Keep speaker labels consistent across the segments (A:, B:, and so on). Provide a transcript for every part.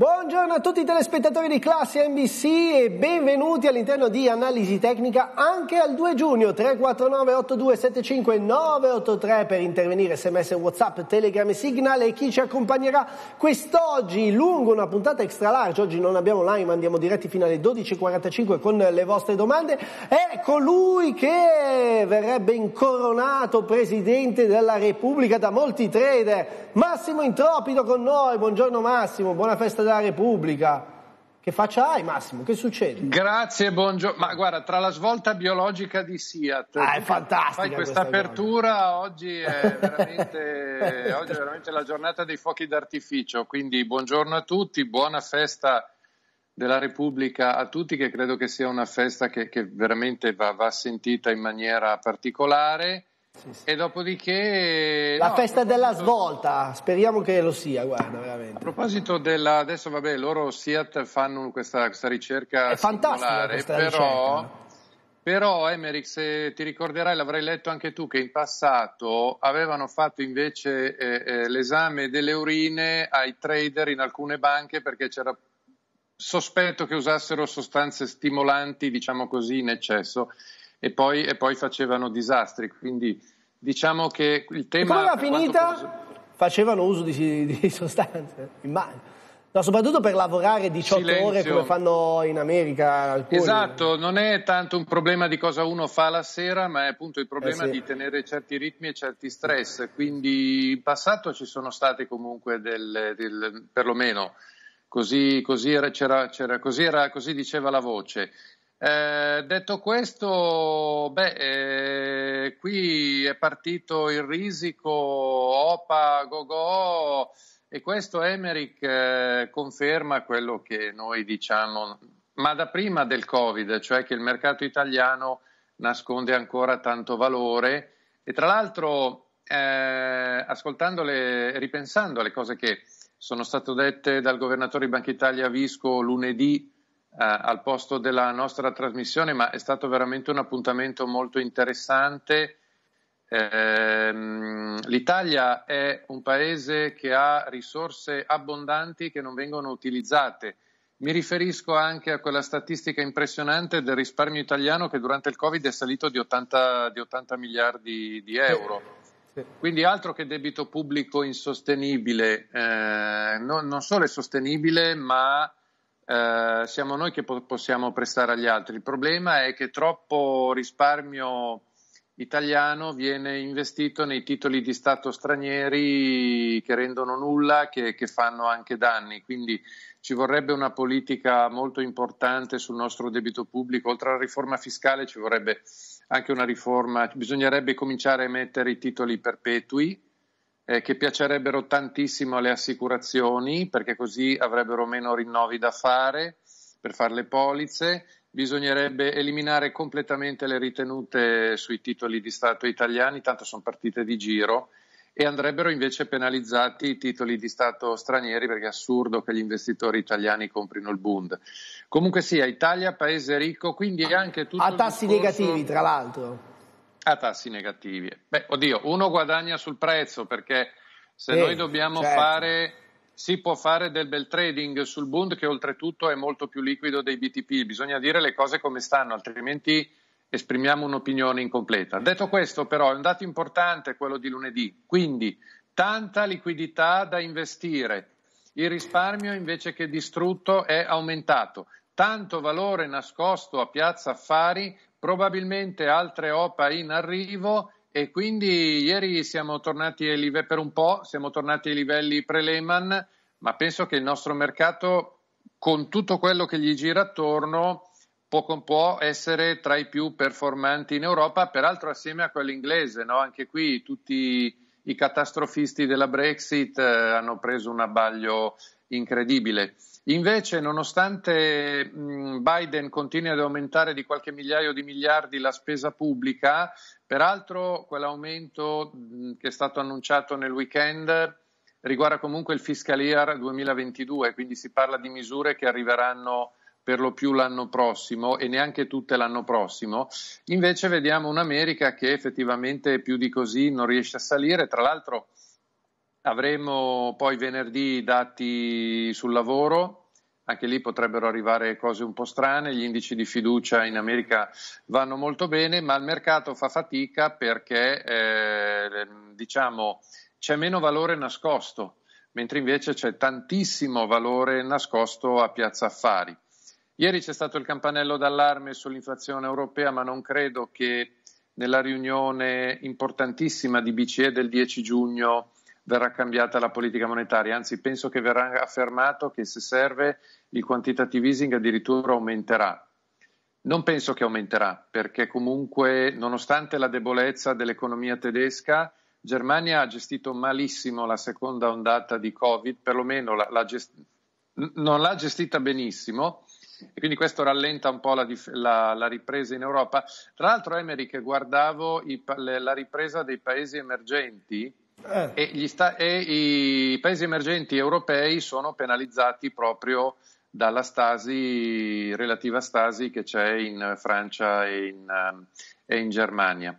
A: Buongiorno a tutti i telespettatori di classe NBC e benvenuti all'interno di Analisi Tecnica anche al 2 giugno 349 8275 983 per intervenire sms, whatsapp, telegram e signal e chi ci accompagnerà quest'oggi lungo una puntata extra large, oggi non abbiamo live ma andiamo diretti fino alle 12.45 con le vostre domande, è colui che verrebbe incoronato Presidente della Repubblica da molti trader, Massimo Intropido con noi, buongiorno Massimo, buona festa della Repubblica. Che faccia hai Massimo? Che succede?
B: Grazie, buongiorno. Ma guarda, tra la svolta biologica di Siat, ah, è fantastica fai questa, apertura, oggi è, oggi è, veramente, la giornata dei fuochi d'artificio, quindi buongiorno a tutti, buona festa della Repubblica a tutti, che credo che sia una festa che, che veramente va, va sentita in maniera particolare. E dopodiché... La no,
A: festa della svolta, speriamo che lo sia, guarda, veramente. A proposito
B: della... Adesso vabbè, loro Siat fanno questa, questa ricerca È fantastica questa però... Ricerca. Però Emerick, se ti ricorderai, l'avrai letto anche tu, che in passato avevano fatto invece eh, eh, l'esame delle urine ai trader in alcune banche perché c'era sospetto che usassero sostanze stimolanti, diciamo così, in eccesso e poi, e poi facevano disastri. Quindi diciamo che il tema... E come va finita?
A: Fosse... Facevano uso di, di sostanze, immagino. No, soprattutto per lavorare 18 Silenzio. ore come fanno in America. Alcuni. Esatto,
B: non è tanto un problema di cosa uno fa la sera, ma è appunto il problema eh sì. di tenere certi ritmi e certi stress. Quindi in passato ci sono state comunque del, del perlomeno così, così, era, così, era, così diceva la voce. Eh, detto questo, beh, eh, qui è partito il risico, Opa, go go, e questo Emerick eh, conferma quello che noi diciamo, ma da prima del Covid, cioè che il mercato italiano nasconde ancora tanto valore e tra l'altro eh, ascoltandole ripensando alle cose che sono state dette dal governatore di Banca Italia Visco lunedì eh, al posto della nostra trasmissione, ma è stato veramente un appuntamento molto interessante. Ehm, L'Italia è un paese che ha risorse abbondanti che non vengono utilizzate. Mi riferisco anche a quella statistica impressionante del risparmio italiano che durante il Covid è salito di 80, di 80 miliardi di euro. Quindi altro che debito pubblico insostenibile, eh, no, non solo è sostenibile ma eh, siamo noi che po- possiamo prestare agli altri. Il problema è che troppo risparmio italiano viene investito nei titoli di Stato stranieri che rendono nulla, che, che fanno anche danni. Quindi ci vorrebbe una politica molto importante sul nostro debito pubblico. Oltre alla riforma fiscale ci vorrebbe anche una riforma, bisognerebbe cominciare a emettere i titoli perpetui eh, che piacerebbero tantissimo alle assicurazioni perché così avrebbero meno rinnovi da fare per fare le polizze. Bisognerebbe eliminare completamente le ritenute sui titoli di Stato italiani, tanto sono partite di giro, e andrebbero invece penalizzati i titoli di Stato stranieri perché è assurdo che gli investitori italiani comprino il Bund. Comunque sia, Italia, paese ricco, quindi anche tutto... A tassi discorso... negativi, tra
A: l'altro
B: a tassi negativi. Beh, oddio, uno guadagna sul prezzo perché se eh, noi dobbiamo certo. fare, si può fare del bel trading sul Bund che oltretutto è molto più liquido dei BTP, bisogna dire le cose come stanno, altrimenti esprimiamo un'opinione incompleta. Detto questo però è un dato importante quello di lunedì, quindi tanta liquidità da investire, il risparmio invece che distrutto è aumentato, tanto valore nascosto a piazza affari probabilmente altre OPA in arrivo e quindi ieri siamo tornati ai livelli per un po', siamo tornati ai livelli pre-Lehman, ma penso che il nostro mercato con tutto quello che gli gira attorno può, può essere tra i più performanti in Europa, peraltro assieme a quello inglese, no? anche qui tutti i catastrofisti della Brexit eh, hanno preso un abbaglio incredibile. Invece, nonostante mm, Biden continui ad aumentare di qualche migliaio di miliardi la spesa pubblica, peraltro quell'aumento mm, che è stato annunciato nel weekend riguarda comunque il fiscal year 2022, quindi si parla di misure che arriveranno per lo più l'anno prossimo e neanche tutte l'anno prossimo. Invece vediamo un'America che effettivamente più di così non riesce a salire, tra l'altro avremo poi venerdì i dati sul lavoro, anche lì potrebbero arrivare cose un po' strane, gli indici di fiducia in America vanno molto bene, ma il mercato fa fatica perché eh, diciamo, c'è meno valore nascosto, mentre invece c'è tantissimo valore nascosto a Piazza Affari. Ieri c'è stato il campanello d'allarme sull'inflazione europea, ma non credo che nella riunione importantissima di BCE del 10 giugno verrà cambiata la politica monetaria, anzi penso che verrà affermato che se serve il quantitative easing addirittura aumenterà. Non penso che aumenterà, perché comunque nonostante la debolezza dell'economia tedesca, Germania ha gestito malissimo la seconda ondata di Covid, perlomeno la, la gest- non l'ha gestita benissimo e quindi questo rallenta un po' la, la, la ripresa in Europa. Tra l'altro, Emery, che guardavo i, la ripresa dei paesi emergenti. Eh. E, sta- e, i paesi emergenti europei sono penalizzati proprio dalla stasi, relativa stasi che c'è in Francia e in, e in Germania.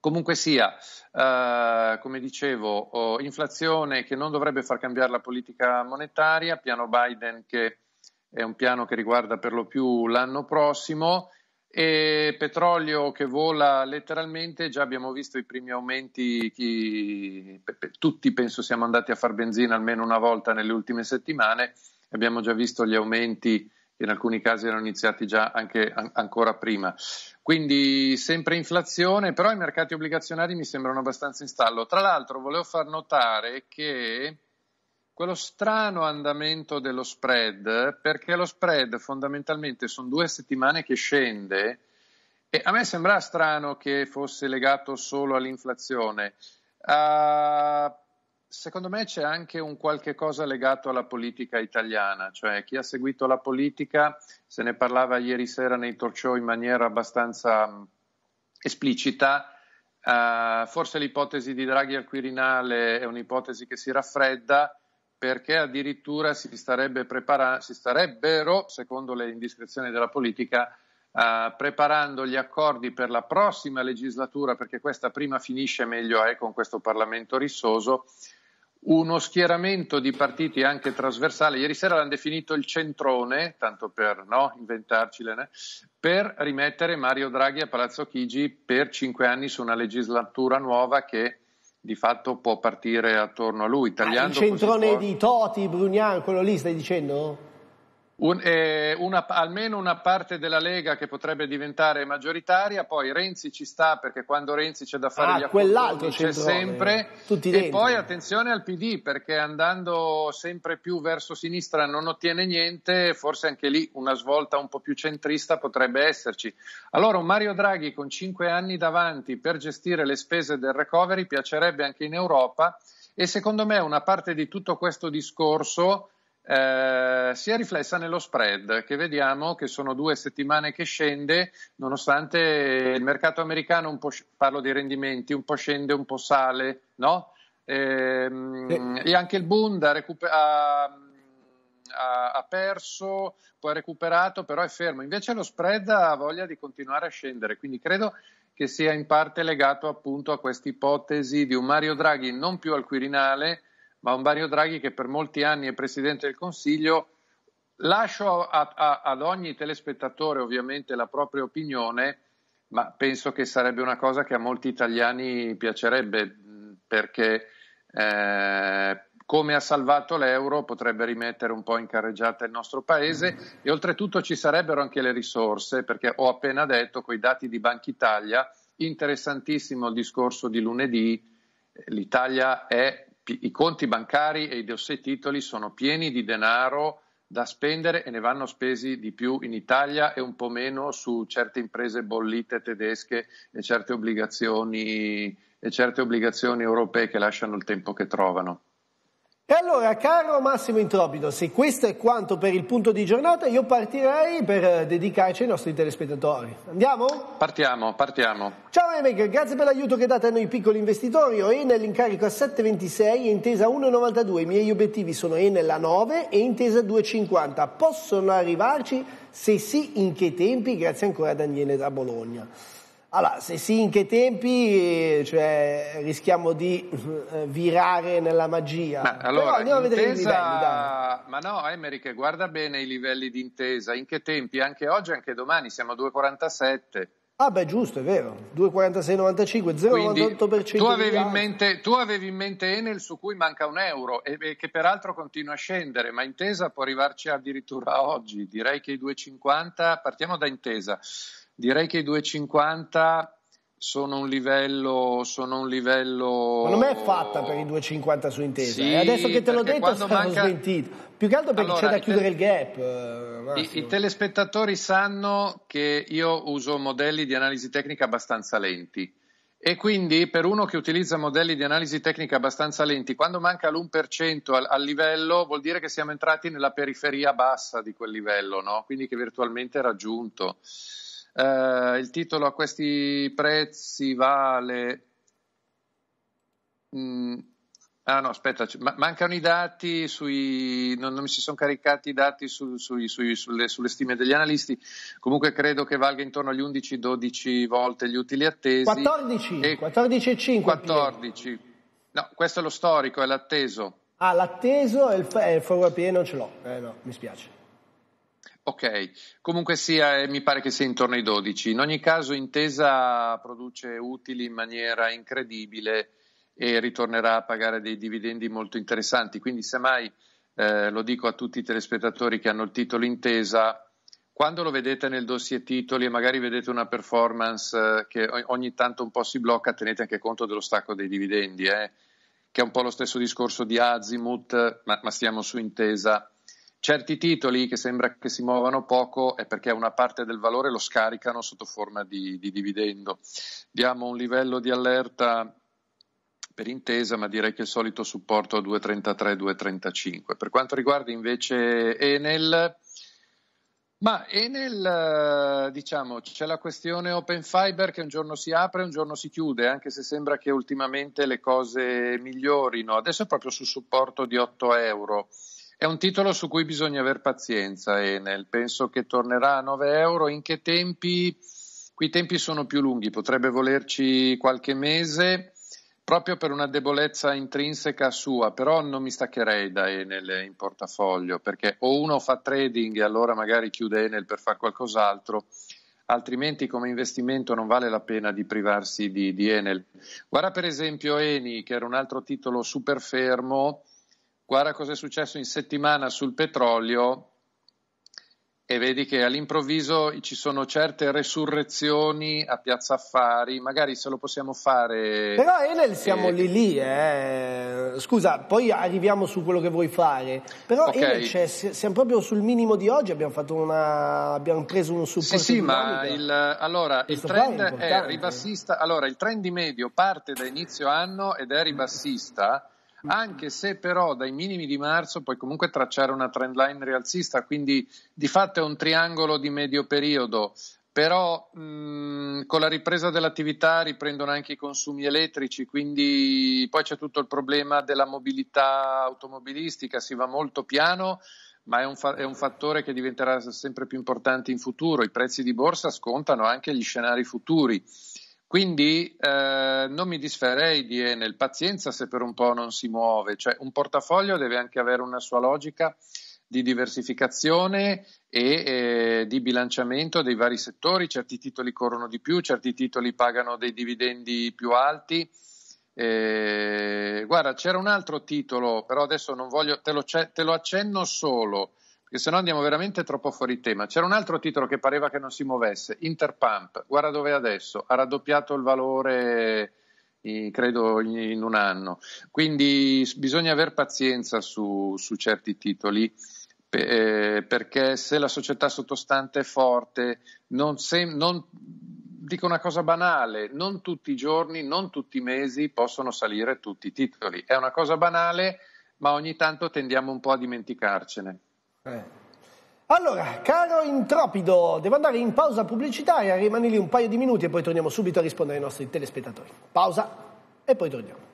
B: Comunque sia, uh, come dicevo, oh, inflazione che non dovrebbe far cambiare la politica monetaria, piano Biden che è un piano che riguarda per lo più l'anno prossimo e petrolio che vola letteralmente, già abbiamo visto i primi aumenti, chi, tutti penso siamo andati a far benzina almeno una volta nelle ultime settimane, abbiamo già visto gli aumenti che in alcuni casi erano iniziati già anche, an- ancora prima. Quindi sempre inflazione, però i mercati obbligazionari mi sembrano abbastanza in stallo. Tra l'altro volevo far notare che quello strano andamento dello spread, perché lo spread fondamentalmente sono due settimane che scende e a me sembra strano che fosse legato solo all'inflazione. Uh, secondo me c'è anche un qualche cosa legato alla politica italiana, cioè chi ha seguito la politica, se ne parlava ieri sera nei show in maniera abbastanza mm, esplicita, uh, forse l'ipotesi di Draghi al Quirinale è un'ipotesi che si raffredda, perché addirittura si, starebbe prepara- si starebbero, secondo le indiscrezioni della politica, Uh, preparando gli accordi per la prossima legislatura, perché questa prima finisce meglio eh, con questo Parlamento rissoso, uno schieramento di partiti anche trasversale. Ieri sera l'hanno definito il centrone, tanto per no, inventarcile, né? per rimettere Mario Draghi a Palazzo Chigi per cinque anni su una legislatura nuova che di fatto può partire attorno a lui. Tagliando ah, il centrone
A: di Toti, Brugnan, quello lì stai dicendo?
B: Un, eh, una, almeno una parte della Lega che potrebbe diventare maggioritaria, poi Renzi ci sta perché quando Renzi c'è da fare ah, gli accordi c'è sempre. Tutti e dentro. poi attenzione al PD perché andando sempre più verso sinistra non ottiene niente, forse anche lì una svolta un po' più centrista potrebbe esserci. Allora un Mario Draghi con cinque anni davanti per gestire le spese del recovery piacerebbe anche in Europa e secondo me una parte di tutto questo discorso eh, si è riflessa nello spread che vediamo che sono due settimane che scende nonostante il mercato americano un po' parlo di rendimenti un po' scende un po' sale no? e, ehm, sì. e anche il Bund ha, recuper- ha, ha, ha, perso poi ha recuperato però è fermo invece lo spread ha voglia di continuare a scendere quindi credo che sia in parte legato appunto a questa ipotesi di un Mario Draghi non più al Quirinale ma un Mario Draghi che per molti anni è Presidente del Consiglio. Lascio a, a, ad ogni telespettatore ovviamente la propria opinione, ma penso che sarebbe una cosa che a molti italiani piacerebbe mm, perché eh, come ha salvato l'euro potrebbe rimettere un po' in carreggiata il nostro paese e oltretutto ci sarebbero anche le risorse perché ho appena detto con i dati di Banca Italia interessantissimo il discorso di lunedì l'Italia è i conti bancari e i dossier titoli sono pieni di denaro da spendere e ne vanno spesi di più in Italia e un po' meno su certe imprese bollite tedesche e certe obbligazioni, e certe obbligazioni europee che lasciano il tempo che trovano.
A: E allora, caro Massimo Introbido, se questo è quanto per il punto di giornata, io partirei per eh, dedicarci ai nostri telespettatori. Andiamo?
B: Partiamo, partiamo.
A: Ciao Emek, grazie per l'aiuto che date a noi piccoli investitori. Ho Enel in carico a 7,26 e Intesa 1,92. I miei obiettivi sono Enel a 9 e Intesa 2,50. Possono arrivarci? Se sì, in che tempi? Grazie ancora a Daniele da Bologna. Allora, se sì, in che tempi eh, cioè, rischiamo di eh, virare nella magia? Ma, allora, Però andiamo a vedere i livelli. Dai.
B: Ma no, Emerick, guarda bene i livelli di intesa. In che tempi? Anche oggi, anche domani, siamo a 2,47.
A: Ah beh, giusto, è vero. 2,4695, 0,98%. Tu avevi, in
B: mente, tu avevi in mente Enel su cui manca un euro e, e che peraltro continua a scendere, ma Intesa può arrivarci addirittura oggi. Direi che i 2,50, partiamo da Intesa. Direi che i 2,50 sono un livello. Sono un livello... Secondo me è fatta per i 2,50 su intesa. Sì, adesso che te l'ho detto, sono manca... smentito.
A: Più che altro perché allora, c'è da chiudere te... il
B: gap. Eh, I, I, telespettatori sanno che io uso modelli di analisi tecnica abbastanza lenti. E quindi per uno che utilizza modelli di analisi tecnica abbastanza lenti, quando manca l'1% al, al livello vuol dire che siamo entrati nella periferia bassa di quel livello, no? quindi che virtualmente è raggiunto. Eh, il titolo a questi prezzi vale... Mm. Ah no, aspetta, mancano i dati, sui, non, non mi si sono caricati i dati su, su, su, sulle, sulle, stime degli analisti, comunque credo che valga intorno agli 11-12 volte gli utili attesi. 14, e
A: 14,5.
B: 14, no, questo è lo storico, è l'atteso.
A: Ah, l'atteso e il, il forward PE non ce l'ho, eh, no, mi spiace.
B: Ok, comunque sia, eh, mi pare che sia intorno ai 12. In ogni caso, Intesa produce utili in maniera incredibile e ritornerà a pagare dei dividendi molto interessanti. Quindi, semmai, eh, lo dico a tutti i telespettatori che hanno il titolo Intesa, quando lo vedete nel dossier titoli e magari vedete una performance eh, che ogni tanto un po' si blocca, tenete anche conto dello stacco dei dividendi, eh? che è un po' lo stesso discorso di Azimut, ma, ma stiamo su Intesa certi titoli che sembra che si muovano poco è perché una parte del valore lo scaricano sotto forma di, di dividendo. Diamo un livello di allerta per intesa, ma direi che il solito supporto a 2,33-2,35. Per quanto riguarda invece Enel, ma Enel, eh, diciamo, c'è la questione Open Fiber che un giorno si apre, e un giorno si chiude, anche se sembra che ultimamente le cose migliorino. Adesso è proprio sul supporto di 8 euro. È un titolo su cui bisogna aver pazienza, Enel. Penso che tornerà a 9 euro. In che tempi? Qui i tempi sono più lunghi, potrebbe volerci qualche mese proprio per una debolezza intrinseca sua, però non mi staccherei da Enel in portafoglio, perché o uno fa trading e allora magari chiude Enel per fare qualcos'altro, altrimenti come investimento non vale la pena di privarsi di, di Enel. Guarda per esempio Eni, che era un altro titolo super fermo, guarda cosa è successo in settimana sul petrolio e vedi che all'improvviso ci sono certe resurrezioni a Piazza Affari, magari se lo possiamo fare. Però Enel siamo e... Eh. lì lì,
A: eh. scusa, poi arriviamo su quello che vuoi fare, però okay. Enel c'è, cioè, siamo proprio sul minimo di oggi, abbiamo, una, abbiamo preso un supporto. Sì, sì, ma il,
B: allora, il trend è, è ribassista, allora il trend di medio parte da inizio anno ed è ribassista Mm. anche se però dai minimi di marzo puoi comunque tracciare una trend line rialzista, quindi di fatto è un triangolo di medio periodo, però mh, mm, con la ripresa dell'attività riprendono anche i consumi elettrici, quindi poi c'è tutto il problema della mobilità automobilistica, si va molto piano ma è un, fa- è un, fattore che diventerà sempre più importante in futuro. I prezzi di borsa scontano anche gli scenari futuri. Quindi eh, non mi disferei di Enel, eh, pazienza se per un po' non si muove, cioè un portafoglio deve anche avere una sua logica di diversificazione e eh, di bilanciamento dei vari settori, certi titoli corrono di più, certi titoli pagano dei dividendi più alti. Eh, guarda, c'era un altro titolo, però adesso non voglio, te lo, te lo accenno solo perché no andiamo veramente troppo fuori tema. C'era un altro titolo che pareva che non si muovesse, Interpump, guarda dove è adesso, ha raddoppiato il valore credo in un anno, quindi bisogna aver pazienza su, su certi titoli. Eh, perché se la società sottostante è forte, non, se, non, dico una cosa banale, non tutti i giorni, non tutti i mesi possono salire tutti i titoli. È una cosa banale, ma ogni tanto tendiamo un po' a dimenticarcene. Eh.
A: Allora, caro Intropido, devo andare in pausa pubblicitaria, rimani lì un paio di minuti e poi torniamo subito a rispondere ai nostri telespettatori. Pausa e poi torniamo.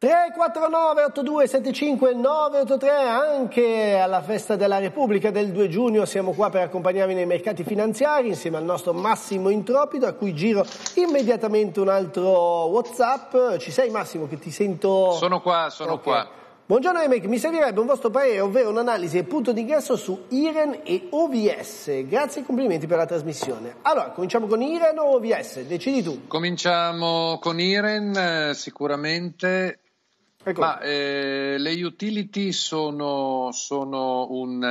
A: 349 82 75 983 anche alla festa della Repubblica del 2 giugno siamo qua per accompagnarvi nei mercati finanziari insieme al nostro Massimo Intropido a cui giro immediatamente un altro Whatsapp ci sei Massimo che ti sento sono
B: qua sono okay. qua
A: Buongiorno Emec, mi servirebbe un vostro parere, ovvero un'analisi e punto d'ingresso su IREN e OVS. Grazie e complimenti per la trasmissione. Allora, cominciamo con IREN o OVS? Decidi tu.
B: Cominciamo con IREN, eh, sicuramente Ecco. Ma eh, le utility sono, sono, un,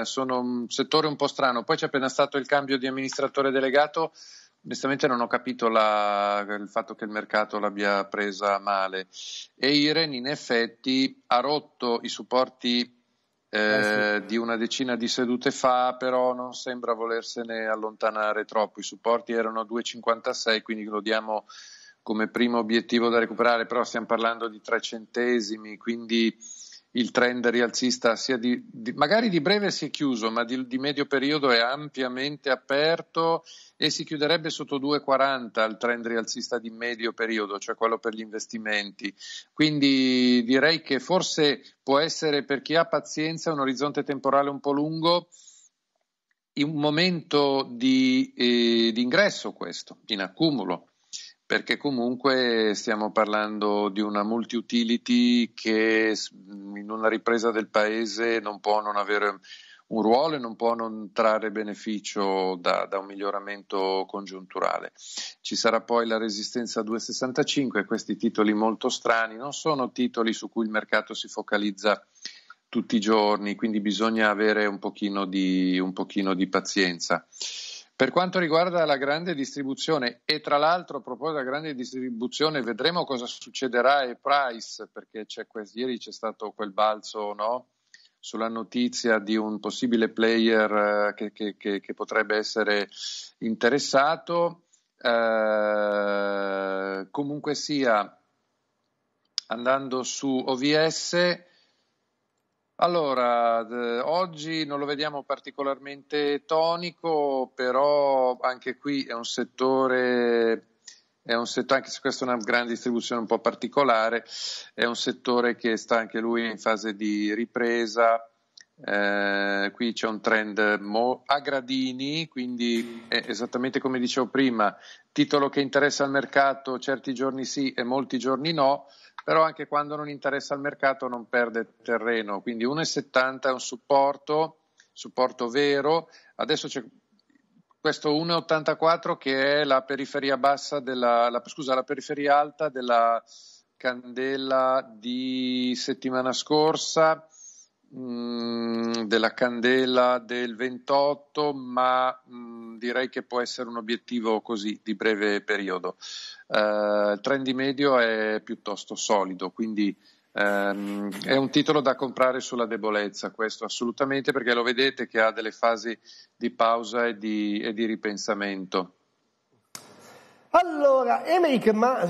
B: eh, sono, un, settore un po' strano. Poi c'è appena stato il cambio di amministratore delegato. Onestamente non ho capito la, il fatto che il mercato l'abbia presa male. E Iren in effetti ha rotto i supporti eh, eh sì. di una decina di sedute fa, però non sembra volersene allontanare troppo. I supporti erano 2,56, quindi lo diamo come primo obiettivo da recuperare, però stiamo parlando di tre centesimi, quindi il trend rialzista di, di, magari di breve si è chiuso, ma di, di, medio periodo è ampiamente aperto e si chiuderebbe sotto 2,40 il trend rialzista di medio periodo, cioè quello per gli investimenti. Quindi direi che forse può essere per chi ha pazienza un orizzonte temporale un po' lungo un momento di eh, ingresso questo, in accumulo perché comunque stiamo parlando di una multi-utility che in una ripresa del paese non può non avere un ruolo e non può non trarre beneficio da, da un miglioramento congiunturale. Ci sarà poi la resistenza 265, questi titoli molto strani, non sono titoli su cui il mercato si focalizza tutti i giorni, quindi bisogna avere un pochino di, un pochino di pazienza. Per quanto riguarda la grande distribuzione, e tra l'altro a proposito della grande distribuzione, vedremo cosa succederà a Price, perché c'è, ieri c'è stato quel balzo no? sulla notizia di un possibile player eh, che, che, che, che potrebbe essere interessato. Eh, comunque sia, andando su OVS, allora, oggi non lo vediamo particolarmente tonico, però anche qui è un settore Settore, anche se questa è una grande distribuzione un po' particolare, è un settore che sta anche lui in fase di ripresa. Eh, qui c'è un trend mo- a gradini, quindi esattamente come dicevo prima, titolo che interessa al mercato certi giorni sì e molti giorni no, però anche quando non interessa al mercato non perde terreno, quindi 1,70 è un supporto, supporto vero, adesso c'è questo 1,84 che è la periferia bassa della, la, scusa, la periferia alta della candela di settimana scorsa Mm, della candela del 28, ma mh, mm, direi che può essere un obiettivo così di breve periodo. Uh, il trend di medio è piuttosto solido, quindi um, è un titolo da comprare sulla debolezza, questo assolutamente, perché lo vedete che ha delle fasi di pausa e di, e di ripensamento.
A: Allora, Emerick, ma,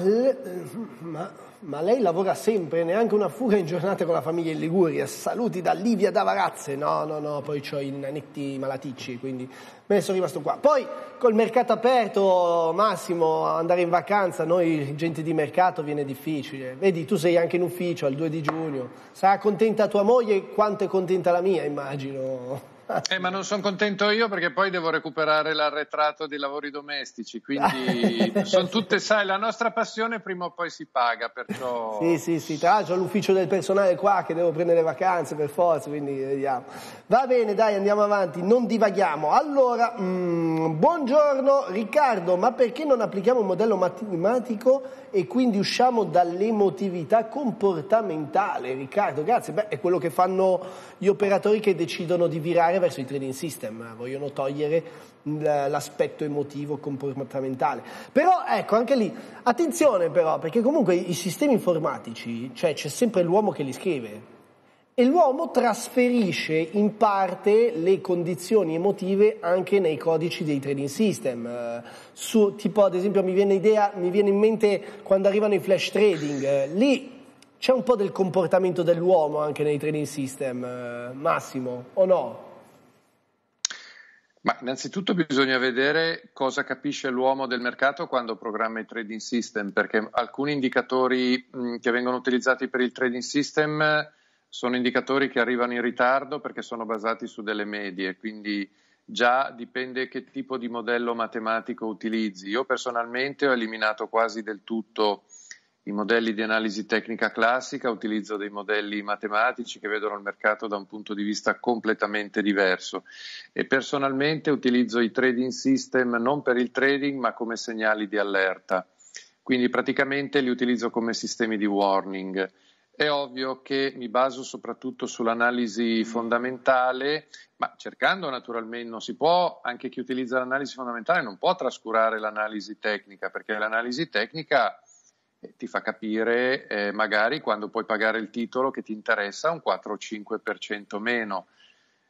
A: ma, ma, lei lavora sempre, neanche una fuga in giornata con la famiglia in Liguria, saluti da Livia Davarazze, no, no, no, poi ho i nanetti malaticci, quindi me ne sono rimasto qua. Poi col mercato aperto, Massimo, andare in vacanza, noi gente di mercato viene difficile, vedi tu sei anche in ufficio al 2 di giugno, sarà contenta tua moglie quanto è contenta la mia, immagino.
B: Eh, ma non sono contento io perché poi devo recuperare l'arretrato dei lavori domestici, quindi sono tutte, sai, la nostra passione prima o poi si paga, perciò... Sì,
A: sì, sì, tra l'altro ho l'ufficio del personale qua che devo prendere vacanze per forza, quindi vediamo. Va bene, dai, andiamo avanti, non divaghiamo. Allora, mh, mm, buongiorno Riccardo, ma perché non applichiamo un modello matematico e quindi usciamo dall'emotività comportamentale? Riccardo, grazie, beh, è quello che fanno gli operatori che decidono di virare andare verso i trading system, eh, vogliono togliere l'aspetto emotivo comportamentale. Però ecco, anche lì, attenzione però, perché comunque i sistemi informatici, cioè c'è sempre l'uomo che li scrive, e l'uomo trasferisce in parte le condizioni emotive anche nei codici dei trading system. Eh, su, tipo, ad esempio, mi viene, idea, mi viene in mente quando arrivano i flash trading, eh, lì c'è un po' del comportamento dell'uomo anche nei trading system, Massimo, o no?
B: Ma innanzitutto bisogna vedere cosa capisce l'uomo del mercato quando programma i trading system, perché alcuni indicatori mm, che vengono utilizzati per il trading system sono indicatori che arrivano in ritardo perché sono basati su delle medie, quindi già dipende che tipo di modello matematico utilizzi. Io personalmente ho eliminato quasi del tutto i modelli di analisi tecnica classica, utilizzo dei modelli matematici che vedono il mercato da un punto di vista completamente diverso e personalmente utilizzo i trading system non per il trading ma come segnali di allerta, quindi praticamente li utilizzo come sistemi di warning. È ovvio che mi baso soprattutto sull'analisi fondamentale, ma cercando naturalmente non si può, anche chi utilizza l'analisi fondamentale non può trascurare l'analisi tecnica, perché l'analisi tecnica ti fa capire eh, magari quando puoi pagare il titolo che ti interessa un 4-5% meno.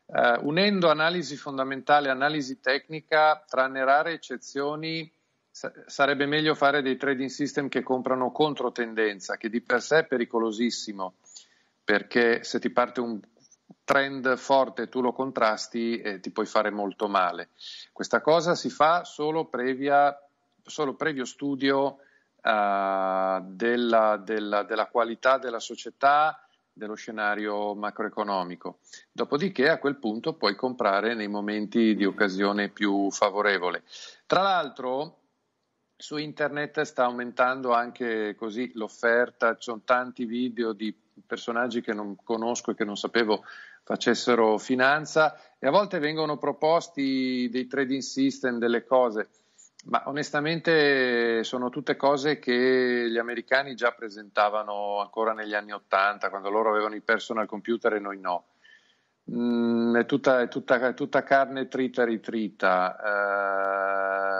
B: Eh, unendo analisi fondamentale e analisi tecnica, tranne rare eccezioni, sa- sarebbe meglio fare dei trading system che comprano contro tendenza, che di per sé è pericolosissimo, perché se ti parte un trend forte e tu lo contrasti eh, ti puoi fare molto male. Questa cosa si fa solo, previa, solo previo studio eh, della, della, della qualità della società, dello scenario macroeconomico. Dopodiché a quel punto puoi comprare nei momenti di occasione più favorevole. Tra l'altro su internet sta aumentando anche così l'offerta, ci sono tanti video di personaggi che non conosco e che non sapevo facessero finanza e a volte vengono proposti dei trading system, delle cose. Ma onestamente sono tutte cose che gli americani già presentavano ancora negli anni Ottanta, quando loro avevano i personal computer e noi no. Mm, è, tutta, è, tutta, è, tutta, carne trita e ritrita.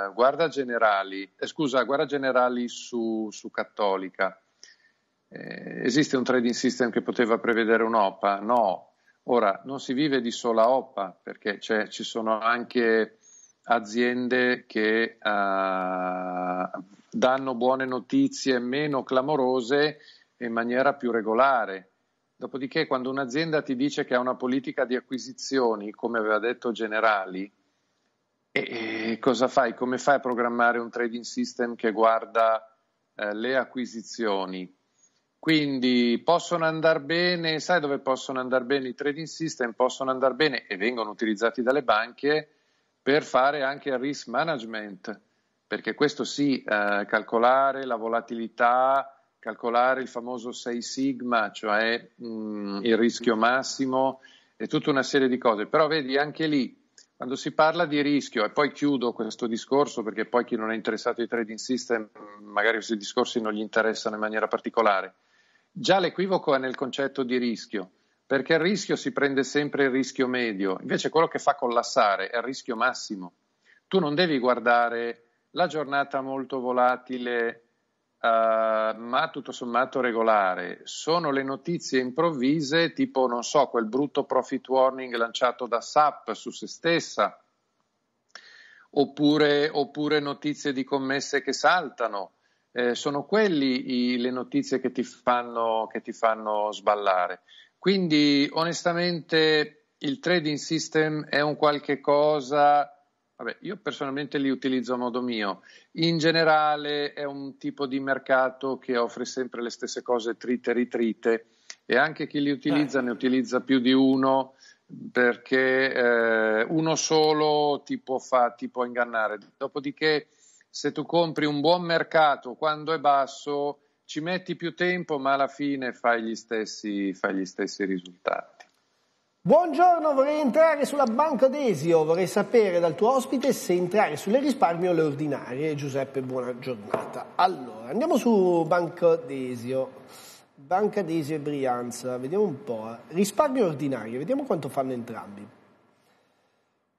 B: Eh, guarda generali, eh, scusa, guarda generali su, su Cattolica. Eh, esiste un trading system che poteva prevedere un'OPA? No. Ora, non si vive di sola OPA perché ci sono anche aziende che eh, danno buone notizie meno clamorose in maniera più regolare. Dopodiché, quando un'azienda ti dice che ha una politica di acquisizioni, come aveva detto Generali, e, e cosa fai? Come fai a programmare un trading system che guarda eh, le acquisizioni? Quindi possono andare bene, sai dove possono andare bene i trading system? Possono andare bene e vengono utilizzati dalle banche per fare anche il risk management, perché questo sì, eh, calcolare la volatilità, calcolare il famoso 6 sigma, cioè mh, mm, il rischio massimo e tutta una serie di cose. Però vedi anche lì, quando si parla di rischio, e poi chiudo questo discorso perché poi chi non è interessato ai trading system mm, magari questi discorsi non gli interessano in maniera particolare, già l'equivoco è nel concetto di rischio perché il rischio si prende sempre il rischio medio, invece quello che fa collassare è il rischio massimo. Tu non devi guardare la giornata molto volatile, Uh, ma tutto sommato regolare. Sono le notizie improvvise, tipo, non so, quel brutto profit warning lanciato da SAP su se stessa, oppure, oppure notizie di commesse che saltano. Eh, sono quelle le notizie che ti fanno, che ti fanno sballare. Quindi onestamente il trading system è un qualche cosa, vabbè, io personalmente li utilizzo a modo mio, in generale è un tipo di mercato che offre sempre le stesse cose trite e ritrite e anche chi li utilizza Beh. ne utilizza più di uno perché eh, uno solo ti può, fa, ti può ingannare. Dopodiché se tu compri un buon mercato quando è basso ci metti più tempo, ma alla fine fai gli stessi, fai gli stessi risultati.
A: Buongiorno, vorrei entrare sulla Banca Desio, vorrei sapere dal tuo ospite se entrare sulle risparmio o le ordinarie. Giuseppe, buona giornata. Allora, andiamo su Banca Desio. Banca Desio e Brianza, vediamo un po'. Eh. Risparmio ordinario, vediamo quanto fanno entrambi.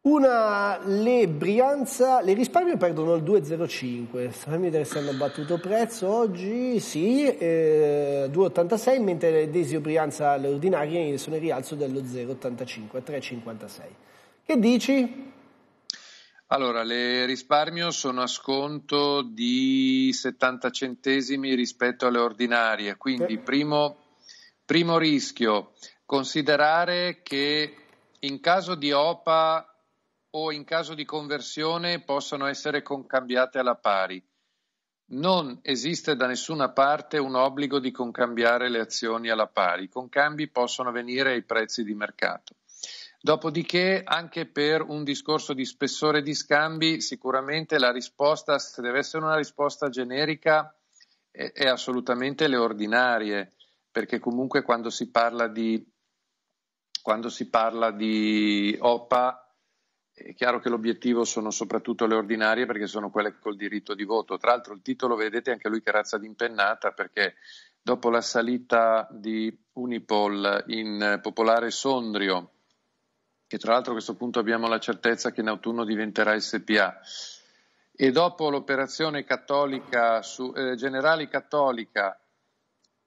A: Una le Brianza, le risparmio perdono il 2,05, fammi vedere se hanno battuto prezzo oggi, sì, eh, 2,86, mentre le Desio Brianza, le ordinarie, sono in rialzo dello 0,85, 3,56. Che dici?
B: Allora, le risparmio sono a sconto di 70 centesimi rispetto alle ordinarie, quindi primo, primo rischio, considerare che in caso di OPA o in caso di conversione possono essere concambiate alla pari. Non esiste da nessuna parte un obbligo di concambiare le azioni alla pari. I concambi possono venire ai prezzi di mercato. Dopodiché, anche per un discorso di spessore di scambi, sicuramente la risposta, se deve essere una risposta generica, è, è assolutamente le ordinarie, perché comunque quando si parla di, quando si parla di OPA è chiaro che l'obiettivo sono soprattutto le ordinarie perché sono quelle col diritto di voto. Tra l'altro il titolo vedete anche lui che razza d'impennata perché dopo la salita di Unipol in eh, Popolare Sondrio, che tra l'altro a questo punto abbiamo la certezza che in autunno diventerà SPA, e dopo l'operazione cattolica su, eh, generali cattolica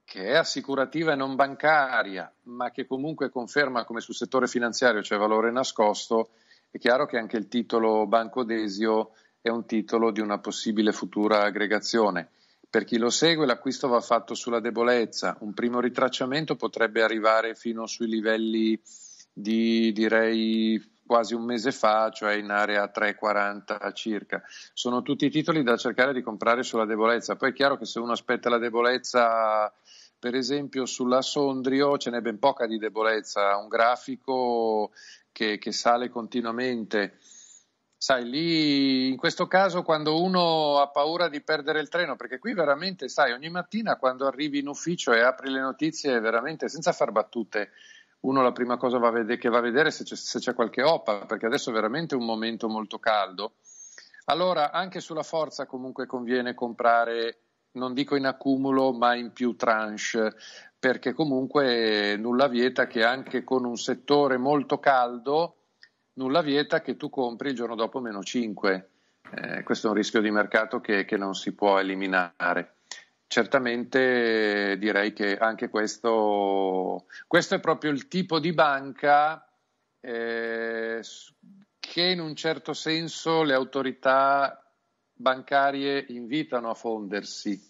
B: che è assicurativa e non bancaria, ma che comunque conferma come sul settore finanziario c'è valore nascosto, è chiaro che anche il titolo Banco Desio è un titolo di una possibile futura aggregazione. Per chi lo segue l'acquisto va fatto sulla debolezza, un primo ritracciamento potrebbe arrivare fino sui livelli di direi quasi un mese fa, cioè in area 3,40 circa. Sono tutti titoli da cercare di comprare sulla debolezza. Poi è chiaro che se uno aspetta la debolezza, per esempio sulla Sondrio, ce n'è ben poca di debolezza. Un grafico che, che sale continuamente. Sai, lì in questo caso quando uno ha paura di perdere il treno, perché qui veramente, sai, ogni mattina quando arrivi in ufficio e apri le notizie, veramente senza far battute, uno la prima cosa va vedere, che va a vedere se c'è, se c'è qualche OPA, perché adesso è veramente un momento molto caldo. Allora, anche sulla forza comunque conviene comprare non dico in accumulo, ma in più tranche, perché comunque nulla vieta che anche con un settore molto caldo, nulla vieta che tu compri il giorno dopo meno 5. Eh, questo è un rischio di mercato che, che non si può eliminare certamente direi che anche questo, questo, è proprio il tipo di banca eh, che in un certo senso le autorità bancarie invitano a fondersi.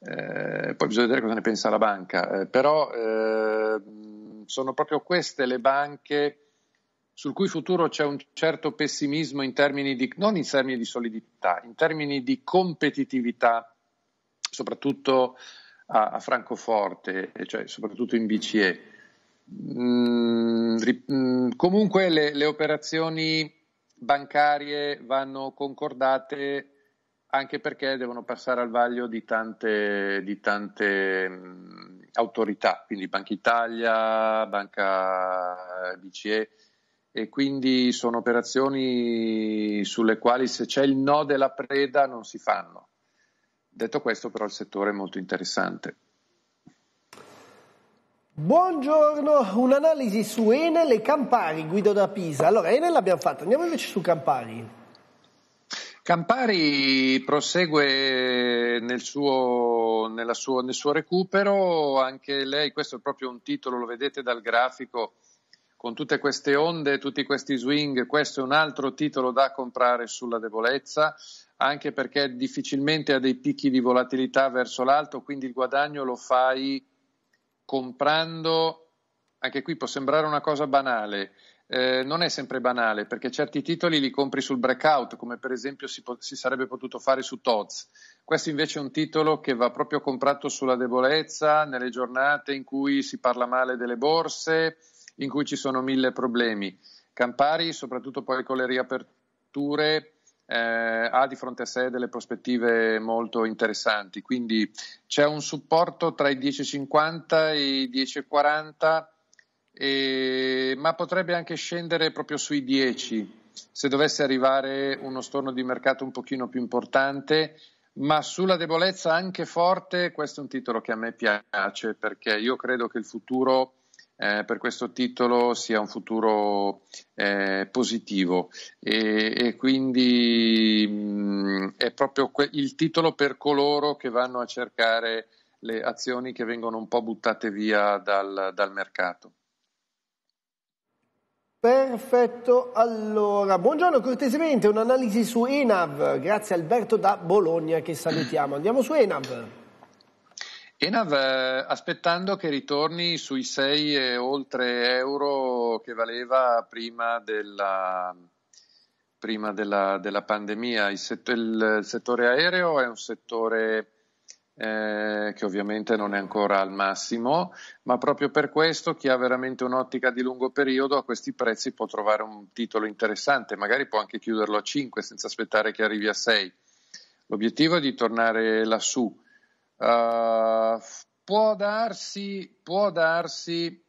B: Eh, poi bisogna vedere cosa ne pensa la banca, eh, però eh, sono proprio queste le banche sul cui futuro c'è un certo pessimismo in termini di, non in termini di solidità, in termini di competitività, soprattutto a, a Francoforte, cioè soprattutto in BCE. Mm, mm, comunque le, le operazioni bancarie vanno concordate anche perché devono passare al vaglio di tante, di tante mh, autorità, quindi Banca Italia, Banca eh, BCE, e quindi sono operazioni sulle quali se c'è il no della preda non si fanno. Detto questo però il settore è molto interessante.
A: Buongiorno, un'analisi su Enel e Campari, Guido da Pisa. Allora, Enel l'abbiamo fatta, andiamo invece su Campari.
B: Campari prosegue nel suo, sua, nel suo, recupero, anche lei, questo è proprio un titolo, lo vedete dal grafico, con tutte queste onde, tutti questi swing, questo è un altro titolo da comprare sulla debolezza, anche perché difficilmente ha dei picchi di volatilità verso l'alto, quindi il guadagno lo fai comprando, anche qui può sembrare una cosa banale, eh, non è sempre banale perché certi titoli li compri sul breakout, come per esempio si, po- si sarebbe potuto fare su Toz. Questo invece è un titolo che va proprio comprato sulla debolezza, nelle giornate in cui si parla male delle borse, in cui ci sono mille problemi. Campari, soprattutto poi con le riaperture, eh, ha di fronte a sé delle prospettive molto interessanti. Quindi c'è un supporto tra i 10,50 e i 10,40 e, ma potrebbe anche scendere proprio sui 10 se dovesse arrivare uno storno di mercato un pochino più importante, ma sulla debolezza anche forte, questo è un titolo che a me piace perché io credo che il futuro eh, per questo titolo sia un futuro eh, positivo e, e quindi mh, mm, è proprio que- il titolo per coloro che vanno a cercare le azioni che vengono un po' buttate via dal, dal mercato.
A: Perfetto, allora buongiorno cortesemente, un'analisi su Enav, grazie Alberto da Bologna che salutiamo, andiamo su Enav.
B: Enav eh, aspettando che ritorni sui 6 e oltre euro che valeva prima della, prima della, della pandemia, il, set, il, il settore aereo è un settore eh, che ovviamente non è ancora al massimo, ma proprio per questo chi ha veramente un'ottica di lungo periodo a questi prezzi può trovare un titolo interessante, magari può anche chiuderlo a 5 senza aspettare che arrivi a 6. L'obiettivo è di tornare lassù. Uh, può, darsi, può darsi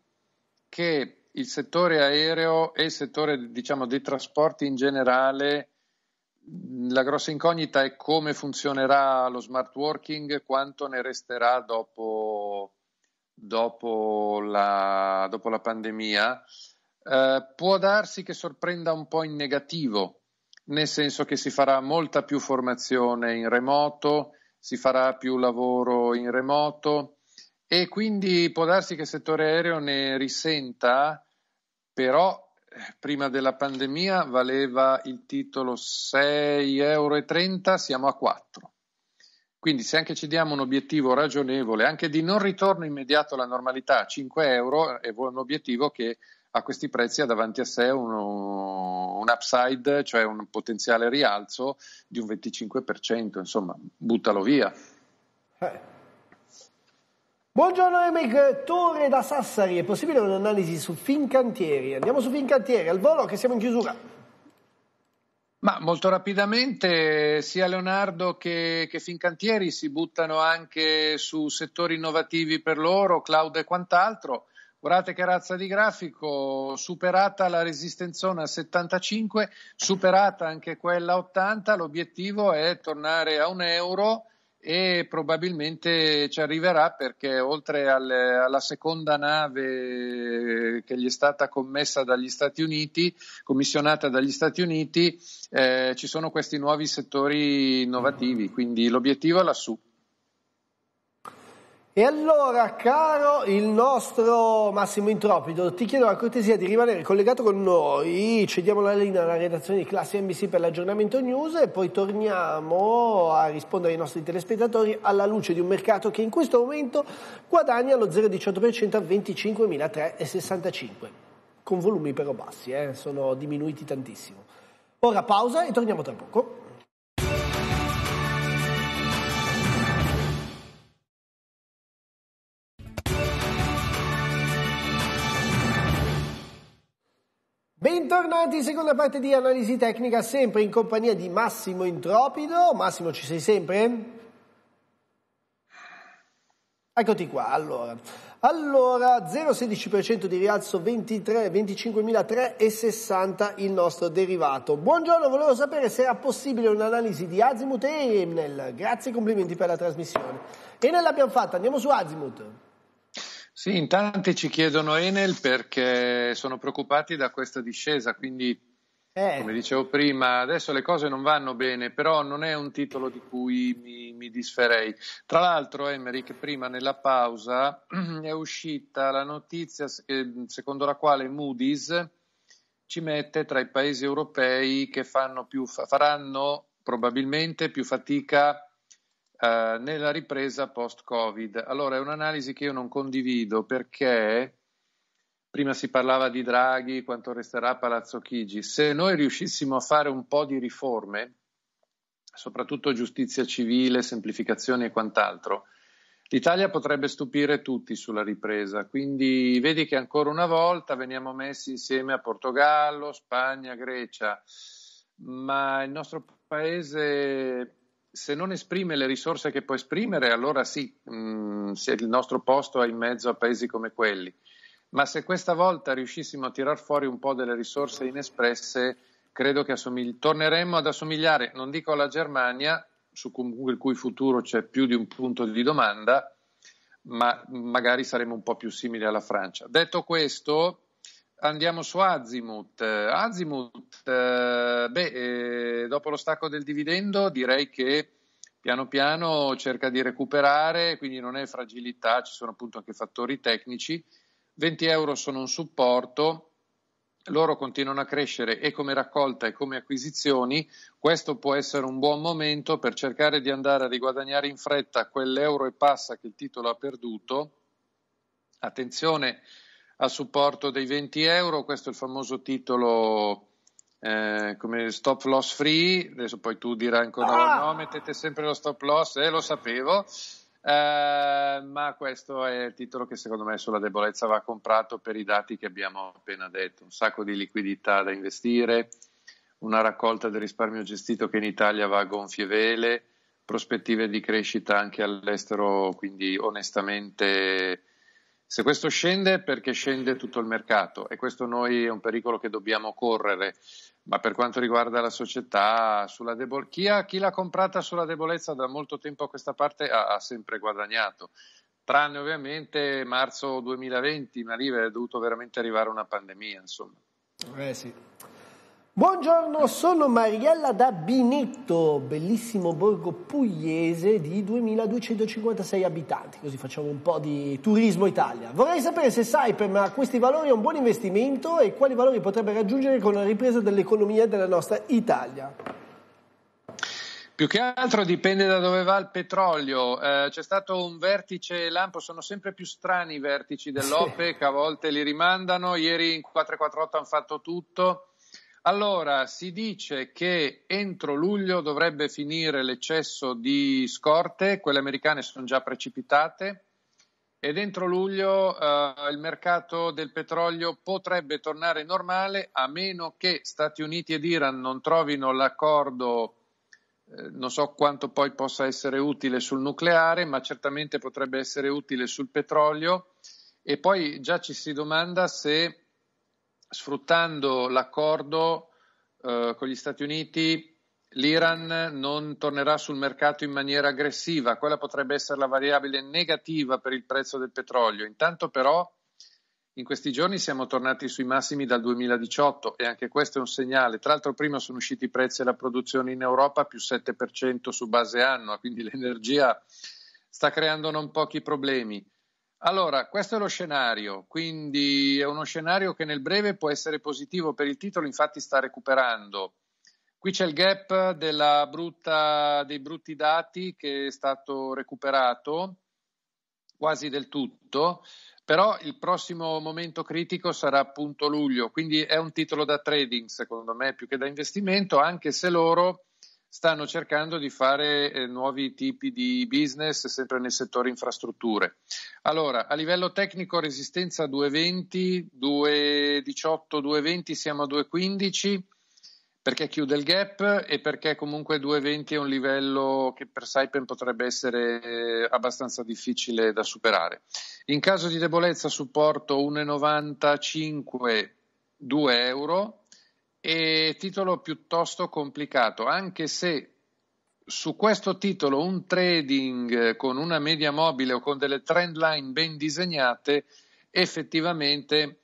B: che il settore aereo e il settore diciamo, dei trasporti in generale la grossa incognita è come funzionerà lo smart working, quanto ne resterà dopo, dopo, la, dopo la, pandemia. Eh, può darsi che sorprenda un po' in negativo, nel senso che si farà molta più formazione in remoto, si farà più lavoro in remoto e quindi può darsi che il settore aereo ne risenta, però prima della pandemia valeva il titolo 6,30 euro, siamo a 4. Quindi se anche ci diamo un obiettivo ragionevole, anche di non ritorno immediato alla normalità 5 euro, è un obiettivo che a questi prezzi ha davanti a sé uno, un upside, cioè un potenziale rialzo di un 25%, insomma, buttalo via. Eh.
A: Buongiorno Remake, Torre da Sassari, è possibile un'analisi su Fincantieri? Andiamo su Fincantieri, al volo che siamo in chiusura.
B: Ma molto rapidamente sia Leonardo che, che Fincantieri si buttano anche su settori innovativi per loro, cloud e quant'altro. Guardate che razza di grafico, superata la resistenzona 75, superata anche quella 80, l'obiettivo è tornare a un euro e probabilmente ci arriverà perché oltre alle, alla seconda nave che gli è stata commessa dagli Stati Uniti, commissionata dagli Stati Uniti, eh, ci sono questi nuovi settori innovativi, quindi l'obiettivo è lassù.
A: E allora, caro il nostro Massimo Intropido, ti chiedo la cortesia di rimanere collegato con noi. Cediamo la linea alla redazione di Classe NBC per l'aggiornamento news e poi torniamo a rispondere ai nostri telespettatori alla luce di un mercato che in questo momento guadagna lo 0,18% a 25.365, con volumi però bassi, eh? sono diminuiti tantissimo. Ora pausa e torniamo tra poco. bentornati, in seconda parte di analisi tecnica, sempre in compagnia di Massimo Intropido. Massimo, ci sei sempre? Eccoti qua, allora. Allora, 0,16% di rialzo, 23, il nostro derivato. Buongiorno, volevo sapere se era possibile un'analisi di Azimut e Emnel. Grazie e complimenti per la trasmissione. Enel l'abbiamo fatta, andiamo su Azimut.
B: Sì, in tanti ci chiedono Enel perché sono preoccupati da questa discesa, quindi eh. come dicevo prima, adesso le cose non vanno bene, però non è un titolo di cui mi, mi disferei. Tra l'altro, Emmerich, prima nella pausa è uscita la notizia eh, secondo la quale Moody's ci mette tra i paesi europei che più, faranno probabilmente più fatica a eh, nella ripresa post-Covid. Allora, è un'analisi che io non condivido perché prima si parlava di Draghi, quanto resterà Palazzo Chigi. Se noi riuscissimo a fare un po' di riforme, soprattutto giustizia civile, semplificazioni e quant'altro, l'Italia potrebbe stupire tutti sulla ripresa. Quindi vedi che ancora una volta veniamo messi insieme a Portogallo, Spagna, Grecia, ma il nostro paese se non esprime le risorse che può esprimere, allora sì, mh, mm, se il nostro posto è in mezzo a paesi come quelli. Ma se questa volta riuscissimo a tirar fuori un po' delle risorse inespresse, credo che assomigli- torneremmo ad assomigliare, non dico alla Germania, su cui, il cui futuro c'è più di un punto di domanda, ma magari saremmo un po' più simili alla Francia. Detto questo, Andiamo su Azimut. Azimut, eh, beh, eh, dopo lo stacco del dividendo direi che piano piano cerca di recuperare, quindi non è fragilità, ci sono appunto anche fattori tecnici. 20 euro sono un supporto, loro continuano a crescere e come raccolta e come acquisizioni, questo può essere un buon momento per cercare di andare a riguadagnare in fretta quell'euro e passa che il titolo ha perduto. Attenzione a supporto dei 20 euro, questo è il famoso titolo eh, come stop loss free, adesso poi tu dirai ancora ah! no, mettete sempre lo stop loss, eh, lo sapevo, eh, ma questo è il titolo che secondo me sulla debolezza va comprato per i dati che abbiamo appena detto, un sacco di liquidità da investire, una raccolta del risparmio gestito che in Italia va a gonfie vele, prospettive di crescita anche all'estero, quindi onestamente se questo scende è perché scende tutto il mercato e questo noi è un pericolo che dobbiamo correre. Ma per quanto riguarda la società, sulla debol- chi, ha, chi l'ha comprata sulla debolezza da molto tempo a questa parte ha, ha sempre guadagnato, tranne ovviamente marzo 2020, ma lì è dovuto veramente arrivare una pandemia. Insomma. Eh sì.
A: Buongiorno, sono Mariella da Binetto, bellissimo borgo pugliese di 2256 abitanti, così facciamo un po' di turismo Italia. Vorrei sapere se Saipem a questi valori è un buon investimento e quali valori potrebbe raggiungere con la ripresa dell'economia della nostra Italia.
B: Più che altro dipende da dove va il petrolio. Eh, c'è stato un vertice lampo, sono sempre più strani i vertici dell'OPEC, a volte li rimandano, ieri in 448 hanno fatto tutto allora, si dice che entro luglio dovrebbe finire l'eccesso di scorte, quelle americane sono già precipitate e entro luglio eh, il mercato del petrolio potrebbe tornare normale a meno che Stati Uniti ed Iran non trovino l'accordo, eh, non so quanto poi possa essere utile sul nucleare, ma certamente potrebbe essere utile sul petrolio e poi già ci si domanda se sfruttando l'accordo eh, con gli Stati Uniti, l'Iran non tornerà sul mercato in maniera aggressiva. Quella potrebbe essere la variabile negativa per il prezzo del petrolio. Intanto però in questi giorni siamo tornati sui massimi dal 2018 e anche questo è un segnale. Tra l'altro prima sono usciti i prezzi della produzione in Europa più 7% su base annua, quindi l'energia sta creando non pochi problemi. Allora, questo è lo scenario, quindi è uno scenario che nel breve può essere positivo per il titolo, infatti sta recuperando. Qui c'è il gap brutta, dei brutti dati che è stato recuperato quasi del tutto, però il prossimo momento critico sarà appunto luglio, quindi è un titolo da trading secondo me più che da investimento, anche se loro stanno cercando di fare eh, nuovi tipi di business sempre nel settore infrastrutture. Allora, a livello tecnico resistenza 220, 218, 220 siamo a 215 perché chiude il gap e perché comunque 220 è un livello che per Saipen potrebbe essere eh, abbastanza difficile da superare. In caso di debolezza supporto 1,95 2 euro e titolo piuttosto complicato, anche se su questo titolo un trading con una media mobile o con delle trend line ben disegnate, effettivamente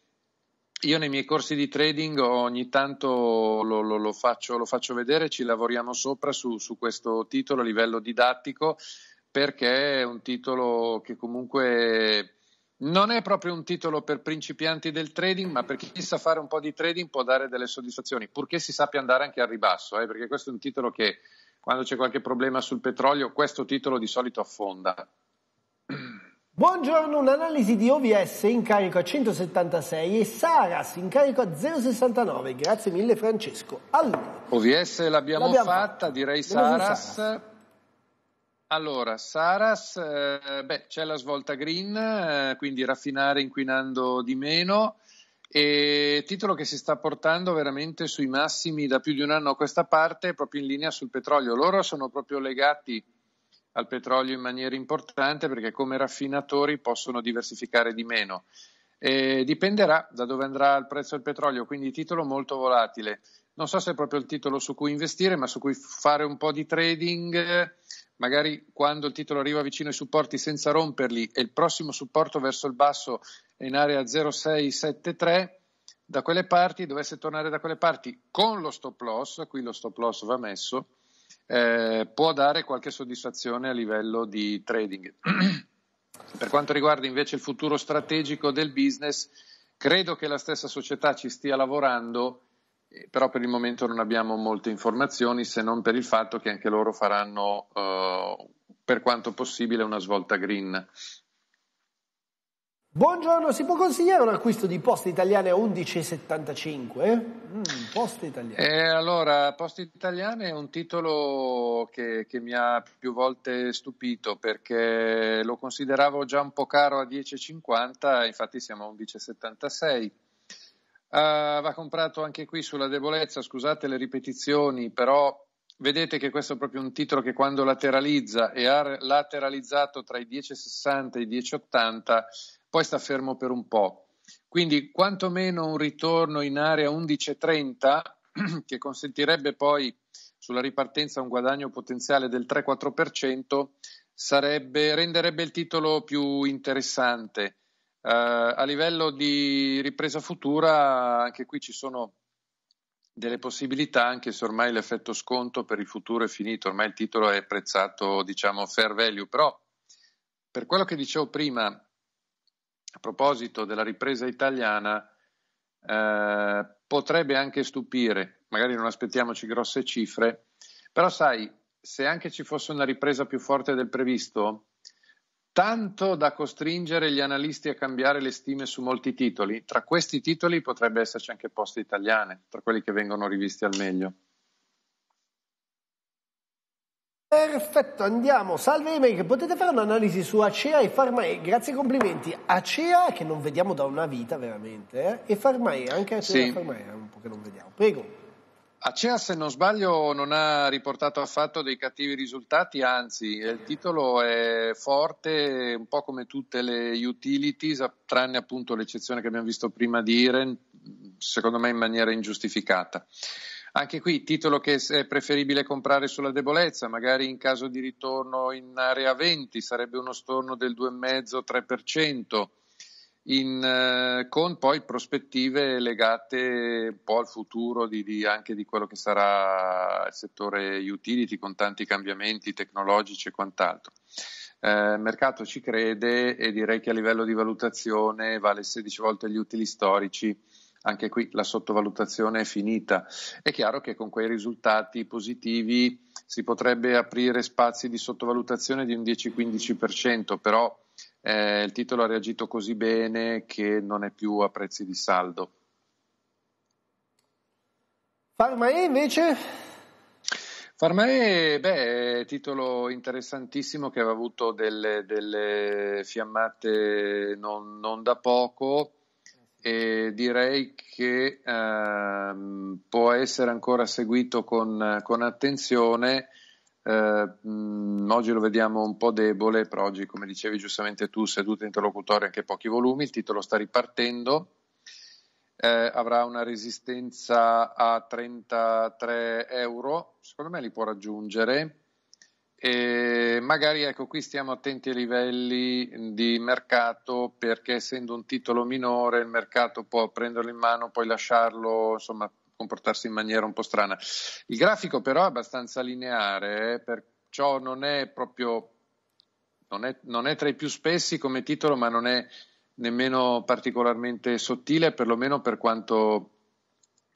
B: io nei miei corsi di trading ogni tanto lo, lo, lo, faccio, lo faccio, vedere, ci lavoriamo sopra su, su questo titolo a livello didattico perché è un titolo che comunque non è proprio un titolo per principianti del trading, ma per chi sa fare un po' di trading può dare delle soddisfazioni, purché si sappia andare anche al ribasso, eh, perché questo è un titolo che quando c'è qualche problema sul petrolio, questo titolo di solito affonda.
A: Buongiorno, un'analisi di OVS in carico a 176 e Saras in carico a 0,69. Grazie mille Francesco. Allora,
B: OVS l'abbiamo, l'abbiamo fatta, fatta, direi Saras. Saras. Allora, Saras, eh, beh, c'è la svolta green, eh, quindi raffinare inquinando di meno, e titolo che si sta portando veramente sui massimi da più di un anno a questa parte, proprio in linea sul petrolio. Loro sono proprio legati al petrolio in maniera importante perché come raffinatori possono diversificare di meno. E dipenderà da dove andrà il prezzo del petrolio, quindi titolo molto volatile non so se è proprio il titolo su cui investire, ma su cui fare un po' di trading, magari quando il titolo arriva vicino ai supporti senza romperli e il prossimo supporto verso il basso è in area 0673, da quelle parti, dovesse tornare da quelle parti con lo stop loss, qui lo stop loss va messo, eh, può dare qualche soddisfazione a livello di trading. per quanto riguarda invece il futuro strategico del business, credo che la stessa società ci stia lavorando però per il momento non abbiamo molte informazioni se non per il fatto che anche loro faranno eh, per quanto possibile una svolta green.
A: Buongiorno, si può consigliare un acquisto di Poste Italiane a 11,75? Eh? Mm, poste Italiane.
B: Eh, allora, Poste Italiane è un titolo che, che, mi ha più volte stupito perché lo consideravo già un po' caro a 10,50, infatti siamo a 11,76 Uh, va comprato anche qui sulla debolezza, scusate le ripetizioni, però vedete che questo è proprio un titolo che quando lateralizza e ha lateralizzato tra i 10,60 e i 10,80, poi sta fermo per un po'. Quindi quantomeno un ritorno in area 11,30 che consentirebbe poi sulla ripartenza un guadagno potenziale del 3-4%, sarebbe, renderebbe il titolo più interessante. Eh, a livello di ripresa futura, anche qui ci sono delle possibilità, anche se ormai l'effetto sconto per il futuro è finito, ormai il titolo è prezzato, diciamo, fair value, però per quello che dicevo prima, a proposito della ripresa italiana, eh, potrebbe anche stupire, magari non aspettiamoci grosse cifre, però sai, se anche ci fosse una ripresa più forte del previsto, tanto da costringere gli analisti a cambiare le stime su molti titoli. Tra questi titoli potrebbe esserci anche poste italiane, tra quelli che vengono rivisti al meglio.
A: Perfetto, andiamo. Salve Emerick, potete fare un'analisi su Acea e Farmae? Grazie, complimenti. Acea, che non vediamo da una vita veramente, eh? e Farmae, anche Acea sì. e Farmae, eh, un po' che non vediamo. Prego.
B: Acea, se non sbaglio, non ha riportato affatto dei cattivi risultati, anzi, eh, il titolo è forte, un po' come tutte le utilities, tranne appunto l'eccezione che abbiamo visto prima di Iren, secondo me in maniera ingiustificata. Anche qui titolo che è preferibile comprare sulla debolezza, magari in caso di ritorno in area 20 sarebbe uno storno del 2,5-3% in, eh, con poi prospettive legate un po' al futuro di, di, anche di quello che sarà il settore utility con tanti cambiamenti tecnologici e quant'altro. Eh, il mercato ci crede e direi che a livello di valutazione vale 16 volte gli utili storici. Anche qui la sottovalutazione è finita. È chiaro che con quei risultati positivi si potrebbe aprire spazi di sottovalutazione di un 10-15%, però eh, il titolo ha reagito così bene che non è più a prezzi di saldo.
A: Farmae invece?
B: Farmae, beh, titolo interessantissimo che aveva avuto delle, delle fiammate non, non, da poco e direi che ehm, può essere ancora seguito con, con attenzione eh, mh, mm, oggi lo vediamo un po' debole, però oggi, come dicevi giustamente tu, seduta interlocutoria anche pochi volumi, il titolo sta ripartendo, eh, avrà una resistenza a 33 euro, secondo me li può raggiungere. E magari ecco qui stiamo attenti ai livelli di mercato perché essendo un titolo minore il mercato può prenderlo in mano, poi lasciarlo, insomma comportarsi in maniera un po' strana. Il grafico però è abbastanza lineare, eh, perciò non è proprio, non è, non è tra i più spessi come titolo, ma non è nemmeno particolarmente sottile, perlomeno per quanto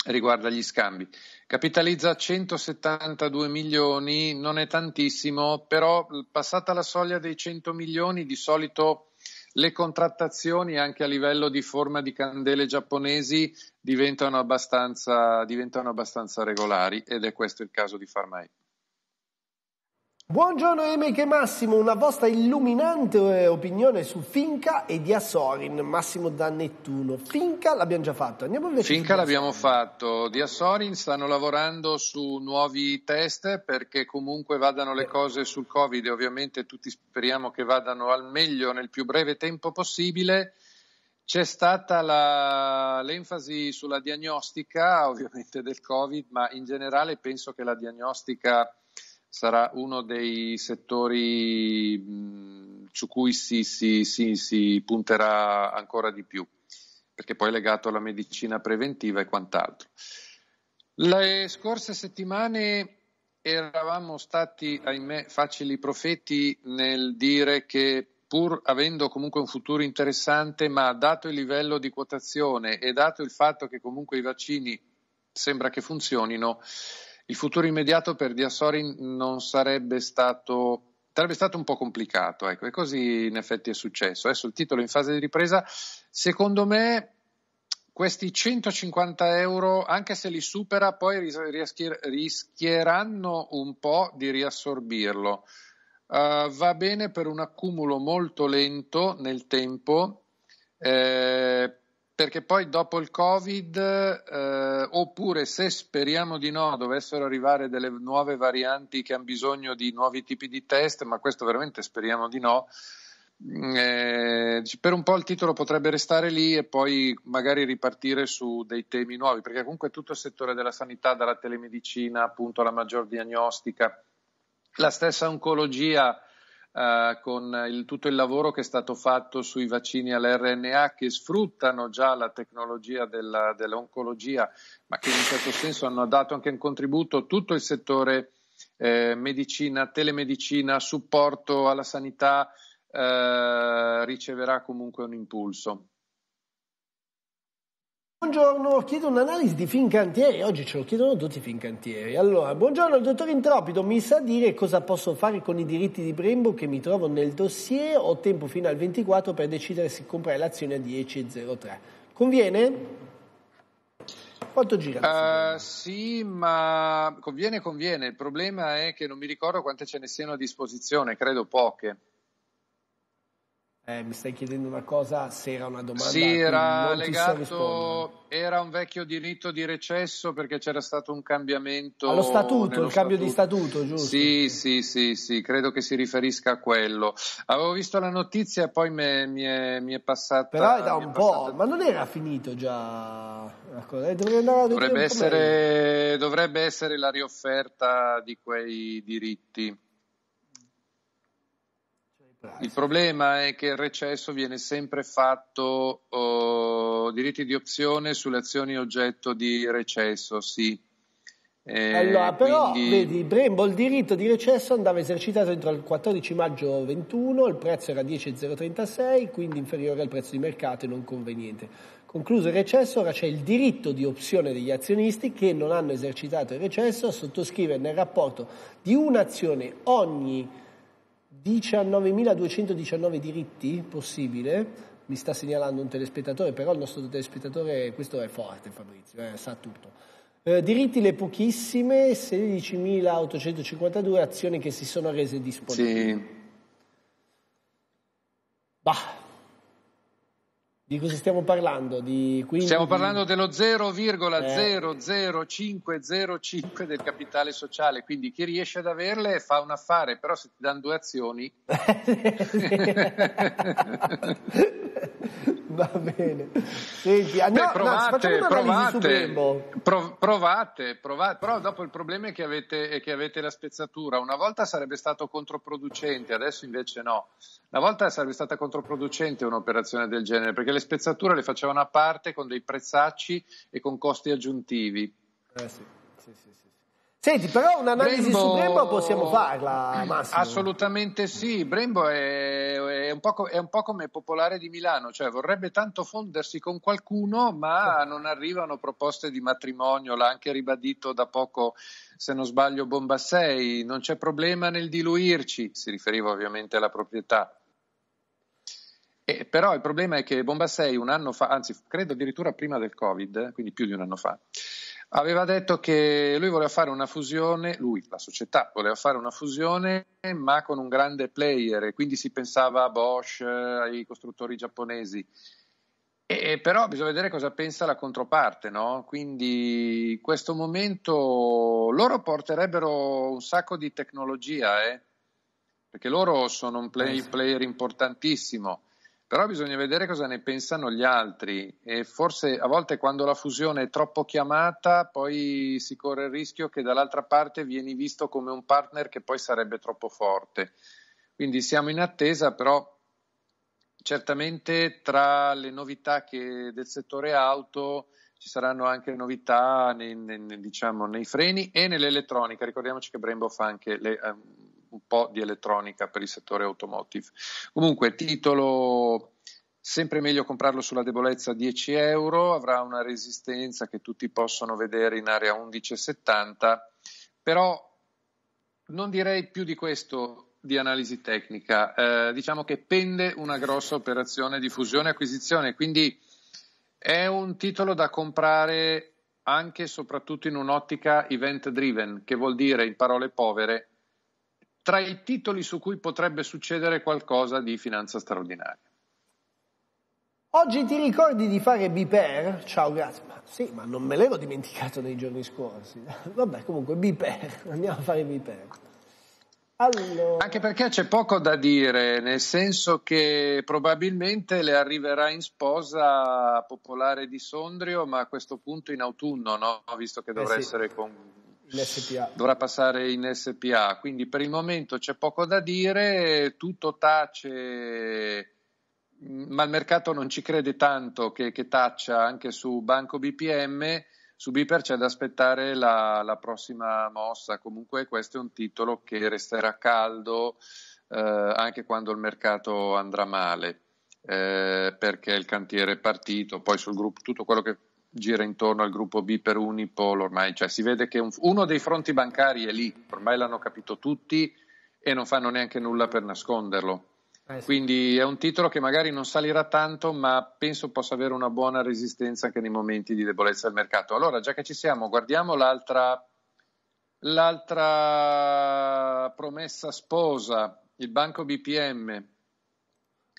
B: riguarda gli scambi. Capitalizza 172 milioni, non è tantissimo, però passata la soglia dei 100 milioni di solito le contrattazioni anche a livello di forma di candele giapponesi diventano abbastanza, diventano abbastanza regolari ed è questo il caso di Farmai.
A: Buongiorno Emeke Massimo, una vostra illuminante eh, opinione su Finca e di Assorin, Massimo da Nettuno. Finca l'abbiamo già fatto, andiamo a vedere. Finca l'abbiamo
B: fatto, di Assorin stanno lavorando su nuovi test perché comunque vadano le cose sul Covid e ovviamente tutti speriamo che vadano al meglio nel più breve tempo possibile. C'è stata la, l'enfasi sulla diagnostica ovviamente del Covid, ma in generale penso che la diagnostica sarà uno dei settori mh, su cui si, si, si, si punterà ancora di più, perché poi è legato alla medicina preventiva e quant'altro. Le scorse settimane eravamo stati, ahimè, facili profeti nel dire che pur avendo comunque un futuro interessante, ma dato il livello di quotazione e dato il fatto che comunque i vaccini sembra che funzionino, il futuro immediato per Diasori non sarebbe stato sarebbe stato un po' complicato, ecco, e così in effetti è successo. Adesso il titolo in fase di ripresa, secondo me questi 150 euro, anche se li supera, poi rischieranno un po' di riassorbirlo. Uh, va bene per un accumulo molto lento nel tempo, eh, perché poi dopo il Covid, eh, oppure se speriamo di no, dovessero arrivare delle nuove varianti che hanno bisogno di nuovi tipi di test, ma questo veramente speriamo di no, mm, eh, per un po' il titolo potrebbe restare lì e poi magari ripartire su dei temi nuovi, perché comunque tutto il settore della sanità, dalla telemedicina appunto alla maggior diagnostica, la stessa oncologia eh, con il, tutto il lavoro che è stato fatto sui vaccini all'RNA che sfruttano già la tecnologia della, dell'oncologia, ma che in un certo senso hanno dato anche un contributo tutto il settore eh, medicina, telemedicina, supporto alla sanità, eh, riceverà comunque un impulso.
A: Buongiorno, chiedo un'analisi di Fincantieri, oggi ce lo chiedono tutti i Fincantieri. Allora, buongiorno il dottor Intropido mi sa dire cosa posso fare con i diritti di Brembo che mi trovo nel dossier? Ho tempo fino al 24 per decidere se comprare l'azione a 10,03. Conviene? Quanto gira?
B: Uh, sì, ma conviene, conviene. Il problema è che non mi ricordo quante ce ne siano a disposizione, credo poche.
A: Eh, mi stai chiedendo una cosa, se era una domanda... Sì, era legato,
B: era un vecchio diritto di recesso perché c'era stato un cambiamento... Allo statuto, il cambio statuto. di statuto, giusto? Sì, sì, sì, sì, credo che si riferisca a quello. Avevo visto la notizia e poi me, mi, è, mi, è, passata... Però è da un po', passata... ma non era finito già...
A: Eh, dovrebbe essere,
B: dovrebbe essere la riofferta di quei diritti. Il problema è che il recesso viene sempre fatto oh, diritti di opzione sulle azioni oggetto di recesso, sì. Eh, allora, però, quindi... vedi,
A: Brembo il diritto di recesso andava esercitato entro il 14 maggio 21, il prezzo era 10,036, quindi inferiore al prezzo di mercato e non conveniente. Concluso il recesso, ora c'è il diritto di opzione degli azionisti che non hanno esercitato il recesso a sottoscrivere nel rapporto di un'azione ogni 19.219 diritti possibile, mi sta segnalando un telespettatore, però il nostro telespettatore, questo è forte Fabrizio, eh, sa tutto. Eh, diritti le pochissime, 16.852 azioni che si sono rese disponibili. Sì. Bah, di cosa stiamo parlando? Di, quindi... Stiamo parlando
B: dello 0,00505 eh. del capitale sociale, quindi chi riesce ad averle fa un affare, però se ti danno due azioni...
A: Va bene. Senti, andiamo, ah, Beh, provate, no, provate,
B: provate, provate, provate, però dopo il problema è che, avete, è che, avete, la spezzatura. Una volta sarebbe stato controproducente, adesso invece no. Una volta sarebbe stata controproducente un'operazione del genere, perché le spezzature le facevano a parte con dei prezzacci e con costi aggiuntivi. Eh sì, sì, sì.
A: sì. Senti, però un'analisi Brembo... su Brembo possiamo farla, Massimo.
B: Assolutamente sì, Brembo è, è, un è, un po come Popolare di Milano, cioè vorrebbe tanto fondersi con qualcuno, ma non arrivano proposte di matrimonio, l'ha anche ribadito da poco, se non sbaglio, Bombassei, non c'è problema nel diluirci, si riferiva ovviamente alla proprietà. Eh, però il problema è che Bombassei un anno fa, anzi credo addirittura prima del Covid, quindi più di un anno fa, aveva detto che lui voleva fare una fusione, lui, la società, voleva fare una fusione ma con un grande player, e quindi si pensava a Bosch, eh, ai costruttori giapponesi. E però bisogna vedere cosa pensa la controparte, no? Quindi in questo momento loro porterebbero un sacco di tecnologia, eh? perché loro sono un play, eh player importantissimo però bisogna vedere cosa ne pensano gli altri e forse a volte quando la fusione è troppo chiamata poi si corre il rischio che dall'altra parte vieni visto come un partner che poi sarebbe troppo forte. Quindi siamo in attesa, però certamente tra le novità del settore auto ci saranno anche novità nei, nei, diciamo, nei freni e nell'elettronica. Ricordiamoci che Brembo fa anche le, ehm, un po' di elettronica per il settore automotive. Comunque, titolo sempre meglio comprarlo sulla debolezza 10 euro, avrà una resistenza che tutti possono vedere in area 11,70, però non direi più di questo di analisi tecnica, eh, diciamo che pende una grossa operazione di fusione e acquisizione, quindi è un titolo da comprare anche e soprattutto in un'ottica event driven, che vuol dire in parole povere tra i titoli su cui potrebbe succedere qualcosa di finanza straordinaria.
A: Oggi ti ricordi di fare Biper? Ciao grazie, ma sì, ma non me l'ero dimenticato nei giorni scorsi. Vabbè, comunque Biper, andiamo a fare
B: Biper. Allora... Anche perché c'è poco da dire, nel senso che probabilmente le arriverà in sposa Popolare di Sondrio, ma a questo punto in autunno, no? visto che eh dovrà eh sì. essere con, dovrà passare in SPA. Quindi per il momento c'è poco da dire, tutto tace, ma il mercato non ci crede tanto che, che taccia anche su Banco BPM. Su Biper c'è da aspettare la, la prossima mossa, comunque questo è un titolo che resterà caldo eh, anche quando il mercato andrà male. Eh, perché il cantiere è partito, poi sul gruppo tutto quello che gira intorno al gruppo B per Unipol, ormai cioè, si vede che un, uno dei fronti bancari è lì, ormai l'hanno capito tutti e non fanno neanche nulla per nasconderlo. Eh sì. Quindi è un titolo che magari non salirà tanto, ma penso possa avere una buona resistenza anche nei momenti di debolezza del mercato. Allora, già che ci siamo, guardiamo l'altra, l'altra promessa sposa, il banco BPM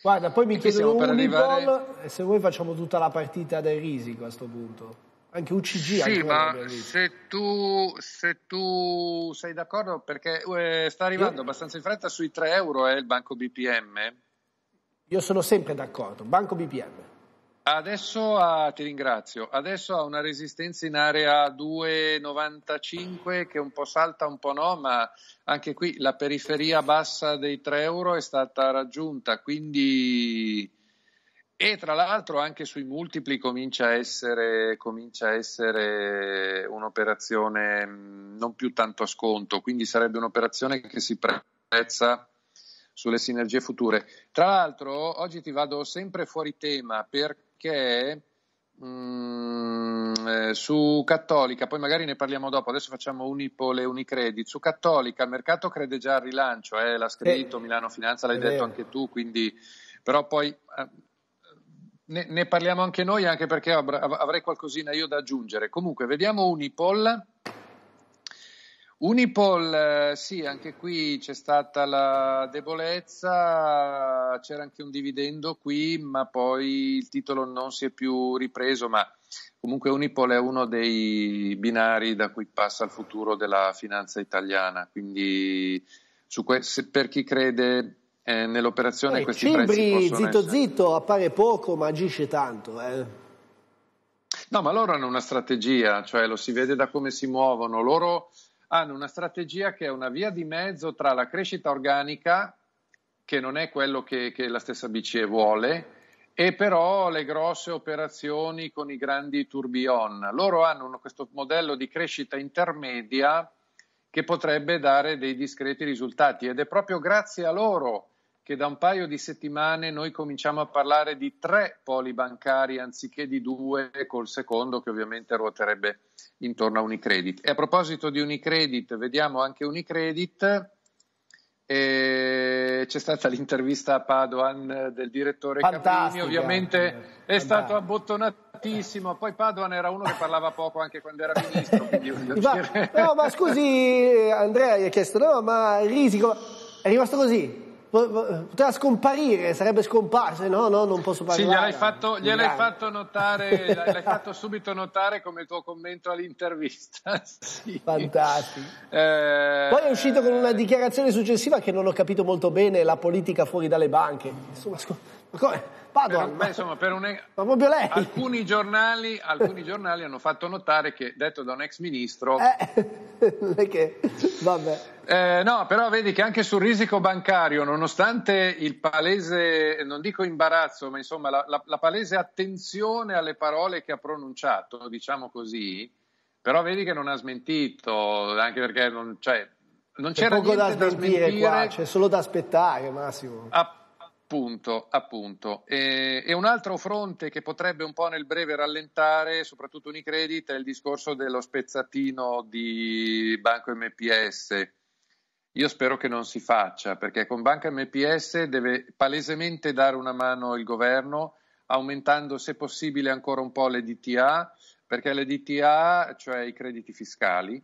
A: Guarda, poi mi chiedono un arrivare... e eh, se vuoi facciamo tutta la partita dei risi a questo punto. Anche UCG. Sì, ma
B: se tu, se tu, sei d'accordo, perché eh, sta arrivando Io... abbastanza in fretta sui 3 euro è eh, il banco BPM.
A: Io sono sempre d'accordo, banco BPM.
B: Adesso ha, ah, ti ringrazio, adesso ha una resistenza in area 2,95 che un po' salta, un po' no, ma anche qui la periferia bassa dei 3 euro è stata raggiunta, quindi... E tra l'altro anche sui multipli comincia a essere, comincia a essere un'operazione mm, non più tanto a sconto, quindi sarebbe un'operazione che si prezza sulle sinergie future. Tra l'altro oggi ti vado sempre fuori tema perché che Mm, eh, su Cattolica, poi magari ne parliamo dopo, adesso facciamo Unipole e Unicredit. Su Cattolica il mercato crede già al rilancio, eh, l'ha scritto eh, Milano Finanza, l'hai detto vero. anche tu, quindi però poi eh, ne, ne, parliamo anche noi, anche perché avrei qualcosina io da aggiungere. Comunque, vediamo Unipol. Unipol, eh, sì, anche qui c'è stata la debolezza, c'era anche un dividendo qui, ma poi il titolo non si è più ripreso, ma comunque Unipol è uno dei binari da cui passa il futuro della finanza italiana, quindi que- se, per chi crede eh, nell'operazione eh, questi Cimbri, prezzi possono zitto essere...
A: zitto, appare poco ma agisce tanto, eh.
B: No, ma loro hanno una strategia, cioè lo si vede da come si muovono, loro hanno una strategia che è una via di mezzo tra la crescita organica, che non è quello che, che la stessa BCE vuole, e però le grosse operazioni con i grandi tourbillon. Loro hanno questo modello di crescita intermedia che potrebbe dare dei discreti risultati ed è proprio grazie a loro che da un paio di settimane noi cominciamo a parlare di tre poli bancari anziché di due, col secondo che ovviamente ruoterebbe intorno a Unicredit. E a proposito di Unicredit, vediamo anche Unicredit. Eh, c'è stata l'intervista a Padoan del direttore Fantastica. Caprini, ovviamente è stato abbottonatissimo. Poi Padoan era uno che parlava poco anche quando era ministro. ma,
A: no, ma scusi, Andrea gli ha chiesto, no, ma risico è rimasto così? poteva scomparire, sarebbe scomparso, no, no, non posso parlare. Sì, gliel'hai fatto, gliel'hai
B: fatto notare, l'hai fatto subito notare come tuo commento all'intervista. Sì. Fantastico. Eh... Poi è
A: uscito con una dichiarazione successiva che non ho capito molto bene, la politica fuori dalle banche. Insomma,
B: sc- come? Padoan. Per, insomma, per un, alcuni, giornali, alcuni, giornali, hanno fatto notare che, detto da un ex ministro... Eh, che, eh, no, però vedi che anche sul risico bancario, nonostante il palese, non dico imbarazzo, ma insomma la, la, la palese attenzione alle parole che ha pronunciato, diciamo così, però vedi che non ha smentito, anche perché non, cioè,
A: non c'era poco niente da smentire, da smentire. Qua, c'è solo da aspettare Massimo. A Appunto,
B: appunto. E, e, un altro fronte che potrebbe un po' nel breve rallentare, soprattutto Unicredit, è il discorso dello spezzatino di Banco MPS. Io spero che non si faccia, perché con Banca MPS deve palesemente dare una mano il governo, aumentando se possibile ancora un po' le DTA, perché le DTA, cioè i crediti fiscali,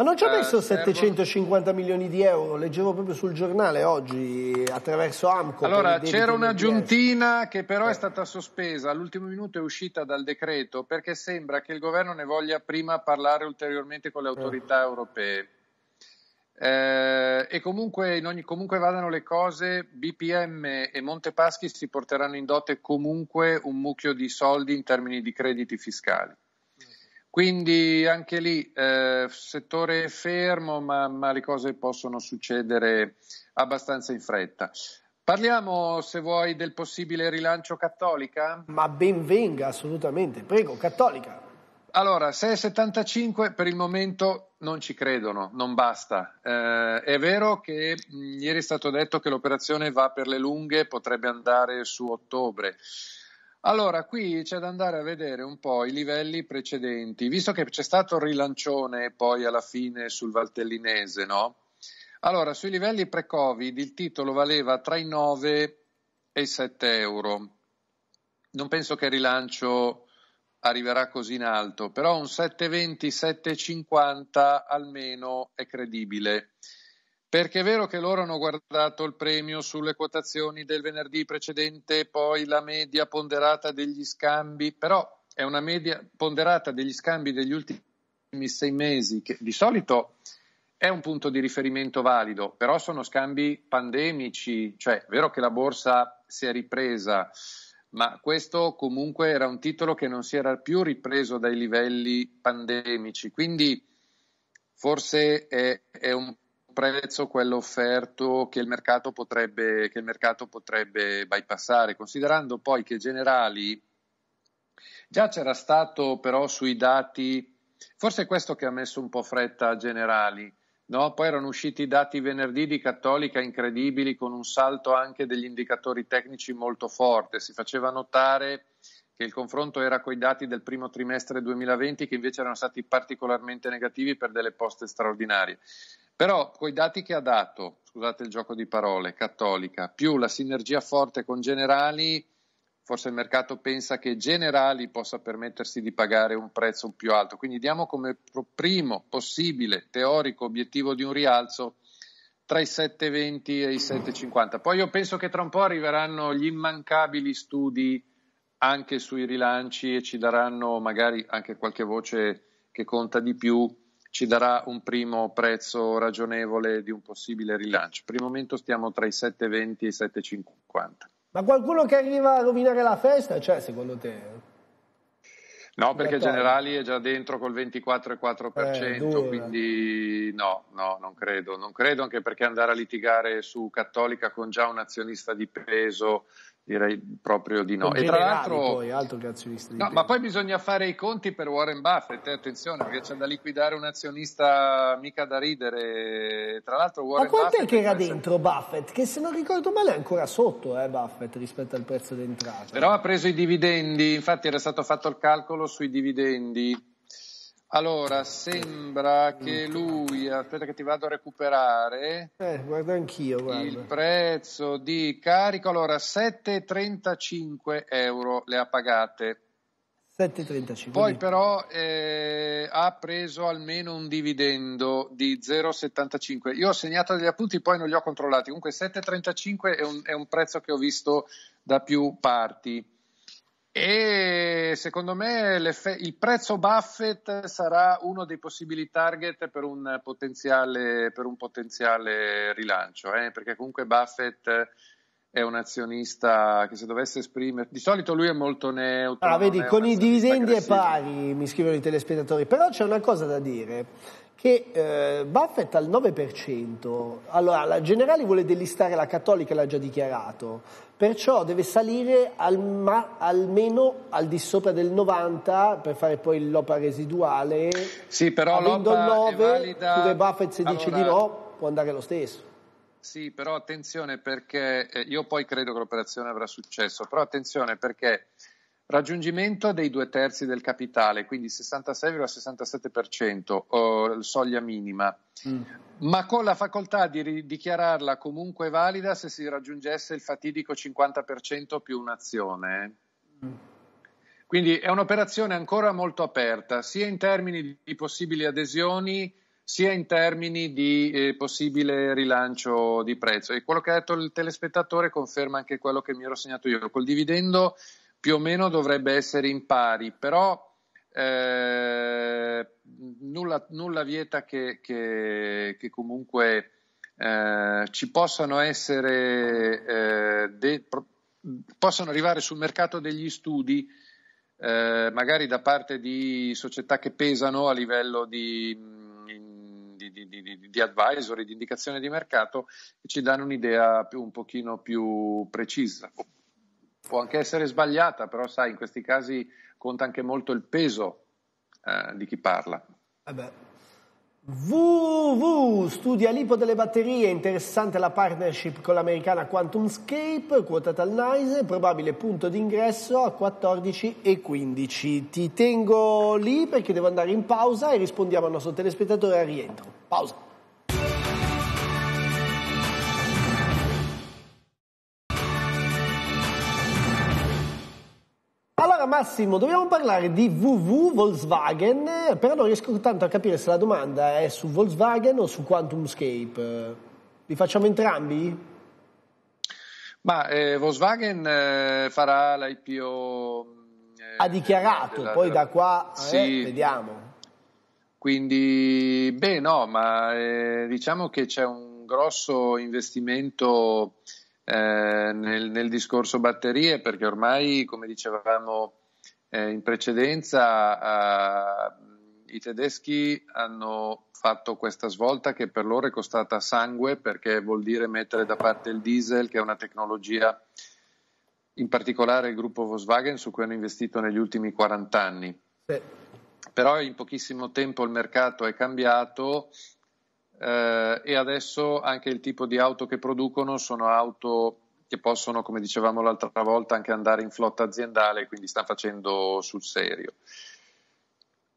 A: ma non ci ha eh, messo 750 milioni di euro, leggevo proprio sul giornale oggi attraverso Amco. Allora c'era una
B: giuntina che però è eh. stata sospesa, all'ultimo minuto è uscita dal decreto perché sembra che il governo ne voglia prima parlare ulteriormente con le eh. autorità europee. Eh, e comunque, in ogni, comunque vadano le cose, BPM e Montepaschi si porteranno in dote comunque un mucchio di soldi in termini di crediti fiscali. Quindi anche lì eh, settore fermo, ma, ma, le cose possono succedere abbastanza in fretta. Parliamo, se vuoi, del possibile rilancio cattolica? Ma ben venga, assolutamente. Prego, cattolica. Allora, 6,75 per il momento non ci credono, non basta. Eh, è vero che mh, mm, ieri è stato detto che l'operazione va per le lunghe, potrebbe andare su ottobre. Allora, qui c'è da andare a vedere un po' i livelli precedenti, visto che c'è stato il rilancione poi alla fine sul Valtellinese, no? Allora, sui livelli pre-Covid il titolo valeva tra i 9 e i 7 euro. Non penso che il rilancio arriverà così in alto, però un 7,20, 7,50 almeno è credibile perché è vero che loro hanno guardato il premio sulle quotazioni del venerdì precedente, poi la media ponderata degli scambi, però è una media ponderata degli scambi degli ultimi sei mesi, che di solito è un punto di riferimento valido, però sono scambi pandemici, cioè è vero che la borsa si è ripresa, ma questo comunque era un titolo che non si era più ripreso dai livelli pandemici, quindi forse è, è un prezzo quello offerto che il, potrebbe, che il mercato potrebbe, bypassare, considerando poi che Generali già c'era stato però sui dati, forse è questo che ha messo un po' fretta a Generali, no? poi erano usciti i dati venerdì di Cattolica incredibili con un salto anche degli indicatori tecnici molto forte, si faceva notare che il confronto era con i dati del primo trimestre 2020 che invece erano stati particolarmente negativi per delle poste straordinarie. Però con i dati che ha dato, scusate il gioco di parole, cattolica, più la sinergia forte con Generali, forse il mercato pensa che Generali possa permettersi di pagare un prezzo più alto. Quindi diamo come primo possibile teorico obiettivo di un rialzo tra i 7,20 e i 7,50. Poi io penso che tra un po' arriveranno gli immancabili studi anche sui rilanci e ci daranno magari anche qualche voce che conta di più ci darà un primo prezzo ragionevole di un possibile rilancio. Per il momento stiamo tra i 7,20 e i 7,50. Ma
A: qualcuno che arriva a rovinare la festa c'è cioè, secondo te?
B: No, perché eh, Generali è già dentro col 24,4%, eh, quindi no, no, non credo. Non credo anche perché andare a litigare su Cattolica con già un azionista di peso direi proprio di no. e tra l'altro, poi, altro che azionisti no, ma poi bisogna fare i conti per Warren Buffett, eh, attenzione, perché c'è da liquidare un azionista mica da ridere. Tra l'altro Warren Ma quant'è Buffett che era
A: dentro Buffett? Che se non ricordo male è ancora sotto eh, Buffett rispetto al prezzo d'entrata.
B: Però ha preso i dividendi, infatti era stato fatto il calcolo sui dividendi allora, eh, sembra eh, che eh. lui, aspetta che ti vado a recuperare.
A: Eh, guarda anch'io,
B: guarda. Il prezzo di carico, allora, 7,35 euro le ha pagate.
A: 7,35. Poi
B: però eh, ha preso almeno un dividendo di 0,75. Io ho segnato degli appunti, poi non li ho controllati. Comunque 7,35 è un, è un prezzo che ho visto da più parti. E secondo me il prezzo Buffett sarà uno dei possibili target per un potenziale, per un potenziale rilancio, eh? perché comunque Buffett è un azionista che se dovesse esprimere di solito lui è molto neutro ah, vedi con
A: i dividendi è pari mi scrivono i telespettatori però c'è una cosa da dire che eh, Buffett al 9% allora la Generali vuole delistare la Cattolica l'ha già dichiarato perciò deve salire al ma- almeno al di sopra del 90 per fare poi l'OPA residuale.
B: Sì, però Avendo l'OPA 9, è valida... pure Buffett se allora... dice di no,
A: può andare lo stesso.
B: Sì, però attenzione perché eh, io poi credo che l'operazione avrà successo, però attenzione perché Raggiungimento dei due terzi del capitale, quindi 66,67%, eh, soglia minima, mm. ma con la facoltà di dichiararla comunque valida se si raggiungesse il fatidico 50% più un'azione. Mm. Quindi è un'operazione ancora molto aperta, sia in termini di possibili adesioni, sia in termini di eh, possibile rilancio di prezzo. E quello che ha detto il telespettatore conferma anche quello che mi ero segnato io. Col dividendo più o meno dovrebbe essere in pari, però eh, nulla, nulla, vieta che, che, che comunque eh, ci possano essere, eh, de, pro, possano arrivare sul mercato degli studi, eh, magari da parte di società che pesano a livello mm, di, di, di, di advisory, di indicazione di mercato, che ci danno un'idea più, un pochino più precisa può anche essere sbagliata, però sai, in questi casi conta anche molto il peso eh, di chi parla. Vabbè. Eh
A: VV studia lipo delle batterie, interessante la partnership con l'americana QuantumScape, quotata al NICE, probabile punto d'ingresso a 14 e 15. Ti tengo lì perché devo andare in pausa e rispondiamo al nostro telespettatore a rientro. Pausa. Massimo, dobbiamo parlare di VW Volkswagen, però non riesco tanto a capire se la domanda è su Volkswagen o su QuantumScape. Li facciamo entrambi?
B: Ma eh, Volkswagen eh, farà l'IPO. Eh, ha dichiarato, della, poi da qua eh, sì. vediamo. Quindi, beh, no, ma eh, diciamo che c'è un grosso investimento eh, nel, nel, discorso batterie perché ormai, come dicevamo eh, in precedenza eh, i tedeschi hanno fatto questa svolta che per loro è costata sangue perché vuol dire mettere da parte il diesel, che è una tecnologia, in particolare il gruppo Volkswagen, su cui hanno investito negli ultimi 40 anni. Beh. Però in pochissimo tempo il mercato è cambiato eh, e adesso anche il tipo di auto che producono sono auto che possono, come dicevamo l'altra volta, anche andare in flotta aziendale, quindi stanno facendo sul serio.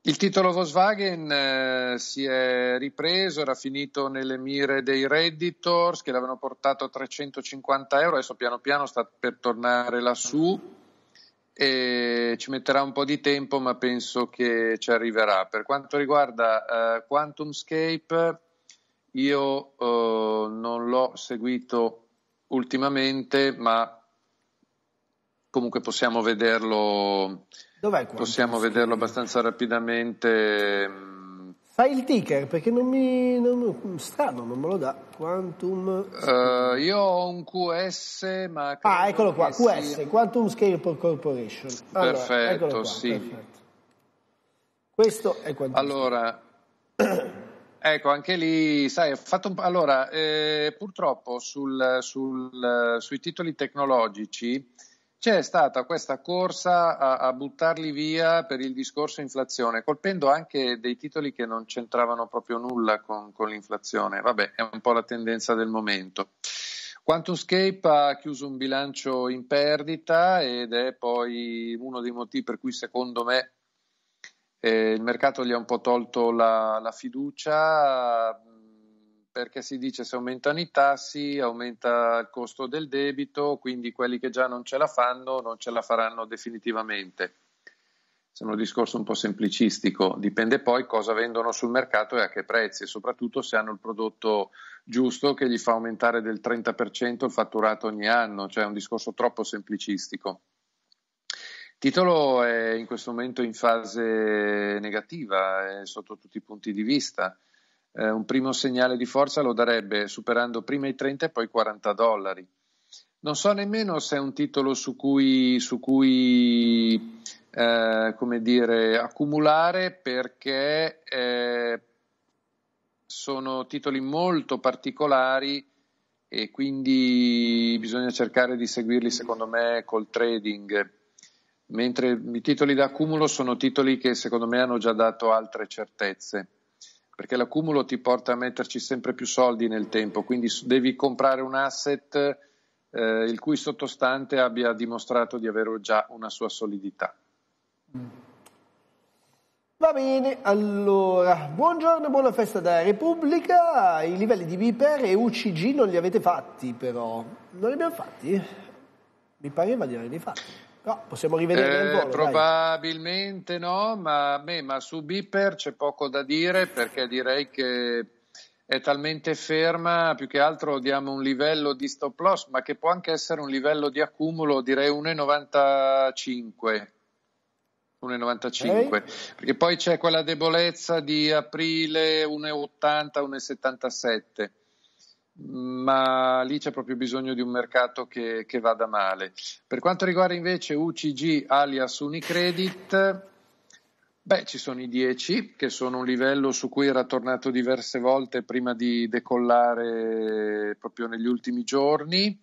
B: Il titolo Volkswagen eh, si è ripreso, era finito nelle mire dei Redditors che l'avevano portato a 350 euro, adesso piano piano sta per tornare lassù e ci metterà un po' di tempo ma penso che ci arriverà. Per quanto riguarda eh, QuantumScape io eh, non l'ho seguito ultimamente, ma comunque possiamo vederlo,
A: possiamo vederlo
B: abbastanza rapidamente. Mm.
A: Fai il ticker perché non mi. Non, strano, non me lo dà. Quantum.
B: Uh, io ho un
A: QS, ma. Ah, eccolo qua, QS, sia... Quantum Scale Corporation. Allora, perfetto, qua, sì. Perfetto. Questo è quanto. Allora.
B: Ecco, anche lì, sai, ho allora, eh, purtroppo sul, sul, sui titoli tecnologici c'è stata questa corsa a, a, buttarli via per il discorso inflazione, colpendo anche dei titoli che non c'entravano proprio nulla con, con l'inflazione. Vabbè, è un po' la tendenza del momento. QuantumScape ha chiuso un bilancio in perdita ed è poi uno dei motivi per cui secondo me eh, il mercato gli ha un po' tolto la, la fiducia mm, perché si dice se aumentano i tassi aumenta il costo del debito, quindi quelli che già non ce la fanno non ce la faranno definitivamente. È un discorso un po' semplicistico, dipende poi cosa vendono sul mercato e a che prezzi e soprattutto se hanno il prodotto giusto che gli fa aumentare del 30% il fatturato ogni anno, cioè è un discorso troppo semplicistico titolo è in questo momento in fase negativa eh, sotto tutti i punti di vista. Eh, un primo segnale di forza lo darebbe superando prima i 30 e poi i 40 dollari. Non so nemmeno se è un titolo su cui, su cui eh, come dire, accumulare perché eh, sono titoli molto particolari e quindi bisogna cercare di seguirli secondo me col trading mentre i titoli d'accumulo sono titoli che secondo me hanno già dato altre certezze, perché l'accumulo ti porta a metterci sempre più soldi nel tempo, quindi devi comprare un asset eh, il cui sottostante abbia dimostrato di avere già una sua solidità. Mm.
A: Va bene, allora, buongiorno e buona festa da Repubblica. I livelli di Viper e UCG non li avete fatti però. Non li abbiamo fatti? Mi pareva di averli fatti. No, possiamo rivedere eh, volo,
B: Probabilmente dai. no, ma, beh, ma su Bipper c'è poco da dire perché direi che è talmente ferma, più che altro diamo un livello di stop loss, ma che può anche essere un livello di accumulo, direi 1,95. 1,95 okay. perché poi c'è quella debolezza di aprile 1,80 1,77 ma lì c'è proprio bisogno di un mercato che, che vada male. Per quanto riguarda invece UCG alias Unicredit, Beh, ci sono i 10 che sono un livello su cui era tornato diverse volte prima di decollare proprio negli ultimi giorni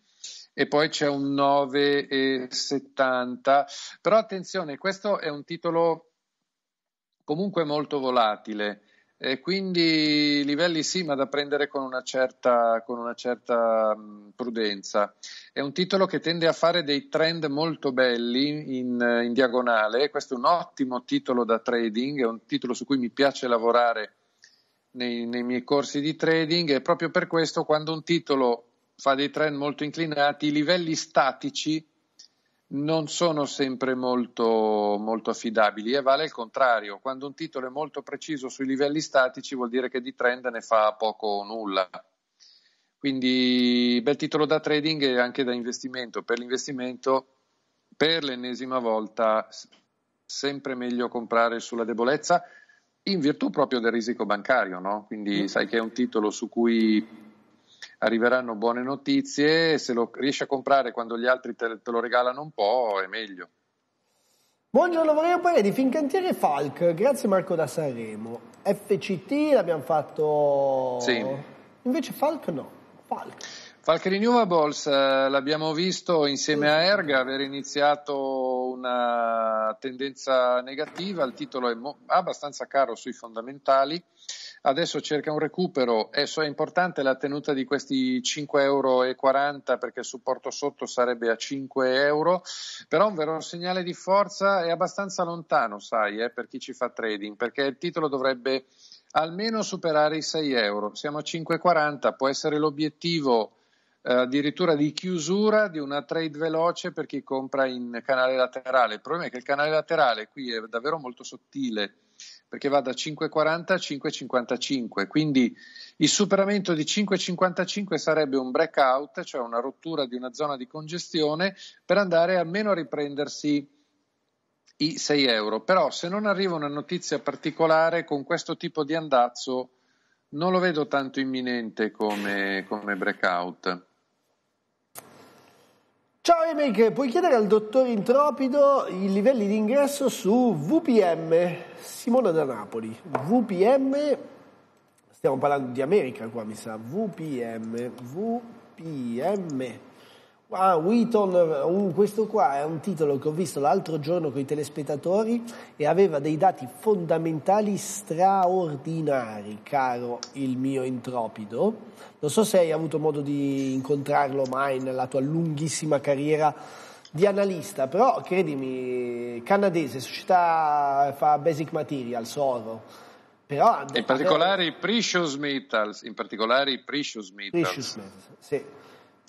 B: e poi c'è un 9,70. Però attenzione, questo è un titolo comunque molto volatile e quindi livelli sì, ma da prendere con una certa, con una certa mh, prudenza. È un titolo che tende a fare dei trend molto belli in, eh, in, diagonale. Questo è un ottimo titolo da trading, è un titolo su cui mi piace lavorare nei, nei miei corsi di trading e proprio per questo quando un titolo fa dei trend molto inclinati, i livelli statici non sono sempre molto, molto, affidabili e vale il contrario. Quando un titolo è molto preciso sui livelli statici vuol dire che di trend ne fa poco o nulla. Quindi bel titolo da trading e anche da investimento. Per l'investimento, per l'ennesima volta, sempre meglio comprare sulla debolezza in virtù proprio del risico bancario. No? Quindi mm. sai che è un titolo su cui arriveranno buone notizie, se lo riesci a comprare quando gli altri te, te lo regalano un po' è meglio.
A: Buongiorno, vorrei parlare di Fincantiere Falk, grazie Marco da Sanremo. FCT l'abbiamo fatto... Sì. Invece Falk no, Falk.
B: Falk Renewables eh, l'abbiamo visto insieme a Erga aver iniziato una tendenza negativa, il titolo è mo- abbastanza caro sui fondamentali, adesso cerca un recupero, Esso eh, è importante la tenuta di questi 5,40 euro perché il supporto sotto sarebbe a 5 euro, però un vero segnale di forza è abbastanza lontano, sai, eh, per chi ci fa trading, perché il titolo dovrebbe almeno superare i 6 euro, siamo a 5,40, può essere l'obiettivo eh, addirittura di chiusura di una trade veloce per chi compra in canale laterale. Il problema è che il canale laterale qui è davvero molto sottile perché va da 5,40 a 5,55, quindi il superamento di 5,55 sarebbe un breakout, cioè una rottura di una zona di congestione per andare almeno a riprendersi i 6 euro. Però se non arriva una notizia particolare con questo tipo di andazzo non lo vedo tanto imminente come, come breakout.
A: Ciao Remake, puoi chiedere al dottor Intropido i livelli di ingresso su VPM, Simona da Napoli. VPM, stiamo parlando di America qua mi sa, VPM, VPM. Ah, Wheaton, eh, un, uh, questo qua è un titolo che ho visto l'altro giorno con i telespettatori e aveva dei dati fondamentali straordinari, caro il mio entropido. Non so se hai avuto modo di incontrarlo mai nella tua lunghissima carriera di analista, però credimi, canadese, società fa basic materials, oro. Però, in particolare
B: i precious metals, in particolare i precious metals. Precious metals,
A: sì.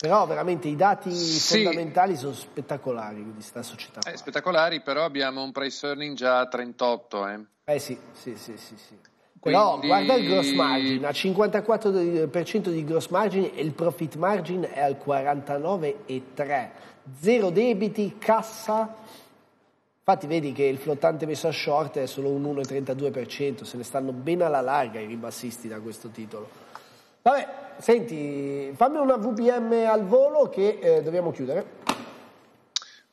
A: Però veramente i dati sì. fondamentali sono spettacolari
B: di questa società. Eh, spettacolari, però abbiamo un price earning già a 38. Eh, eh sì,
A: sì, sì, sì. sì.
B: Quindi... Però guarda il gross
A: margin, a 54% di gross margin e il profit margin è al 49,3%. Zero debiti, cassa. Infatti vedi che il flottante messo a short è solo un 1,32%, se ne stanno ben alla larga i ribassisti da questo titolo. Vabbè, senti, fammi una VPM al volo che eh, dobbiamo chiudere.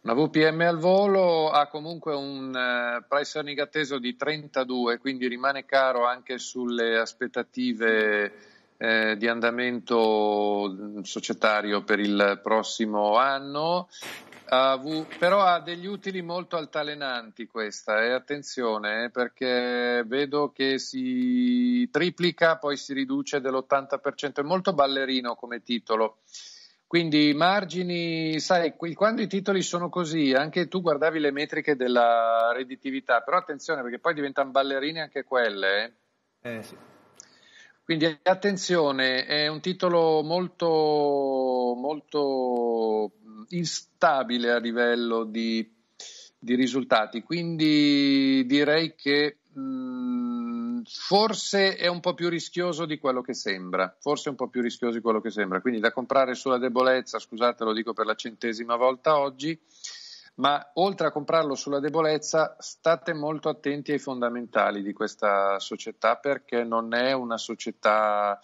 B: Una VPM al volo ha comunque un eh, price earning atteso di 32, quindi rimane caro anche sulle aspettative eh, di andamento mm, societario per il prossimo anno Uh, però ha degli utili molto altalenanti questa, eh? attenzione, eh? perché vedo che si triplica, poi si riduce dell'80%, è molto ballerino come titolo. Quindi margini, sai, quando i titoli sono così, anche tu guardavi le metriche della redditività, però attenzione perché poi diventano ballerine anche quelle. Eh, eh sì. Quindi attenzione, è un titolo molto, molto instabile a livello di, di risultati, quindi direi che mh, mm, forse è un po' più rischioso di quello che sembra, forse è un po' più rischioso di quello che sembra, quindi da comprare sulla debolezza, scusate lo dico per la centesima volta oggi, ma oltre a comprarlo sulla debolezza, state molto attenti ai fondamentali di questa società perché non è una società,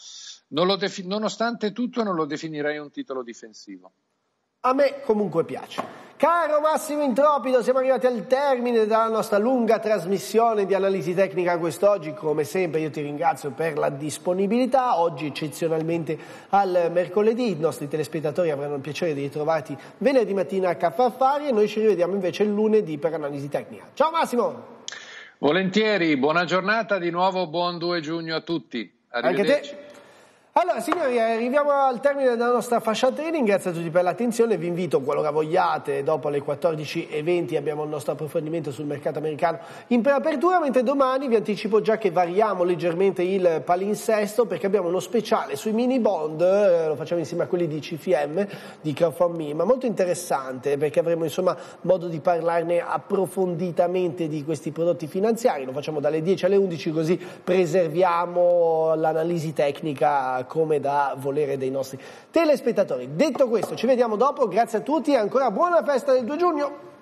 B: non defin- nonostante tutto non lo definirei un titolo difensivo. A me comunque
A: piace. Caro Massimo Intropido, siamo arrivati al termine della nostra lunga trasmissione di analisi tecnica quest'oggi. Come sempre io ti ringrazio per la disponibilità. Oggi eccezionalmente al mercoledì i nostri telespettatori avranno il piacere di ritrovarti venerdì mattina a Affari e noi ci rivediamo invece lunedì per analisi tecnica. Ciao Massimo!
B: Volentieri, buona giornata, di nuovo buon 2 giugno a tutti. Anche a te.
A: Allora, signori, arriviamo al termine della nostra fascia training. Grazie a tutti per l'attenzione. Vi invito, qualora vogliate, dopo le 14.20 abbiamo il nostro approfondimento sul mercato americano in preapertura. Mentre domani vi anticipo già che variamo leggermente il palinsesto perché abbiamo uno speciale sui mini bond. Eh, lo facciamo insieme a quelli di CFM, di CrowdFundMe, ma molto interessante perché avremo insomma modo di parlarne approfonditamente di questi prodotti finanziari. Lo facciamo dalle 10 alle 11, così preserviamo l'analisi tecnica come da volere dei nostri telespettatori. Detto questo, ci vediamo dopo, grazie a tutti e ancora buona festa del 2 giugno!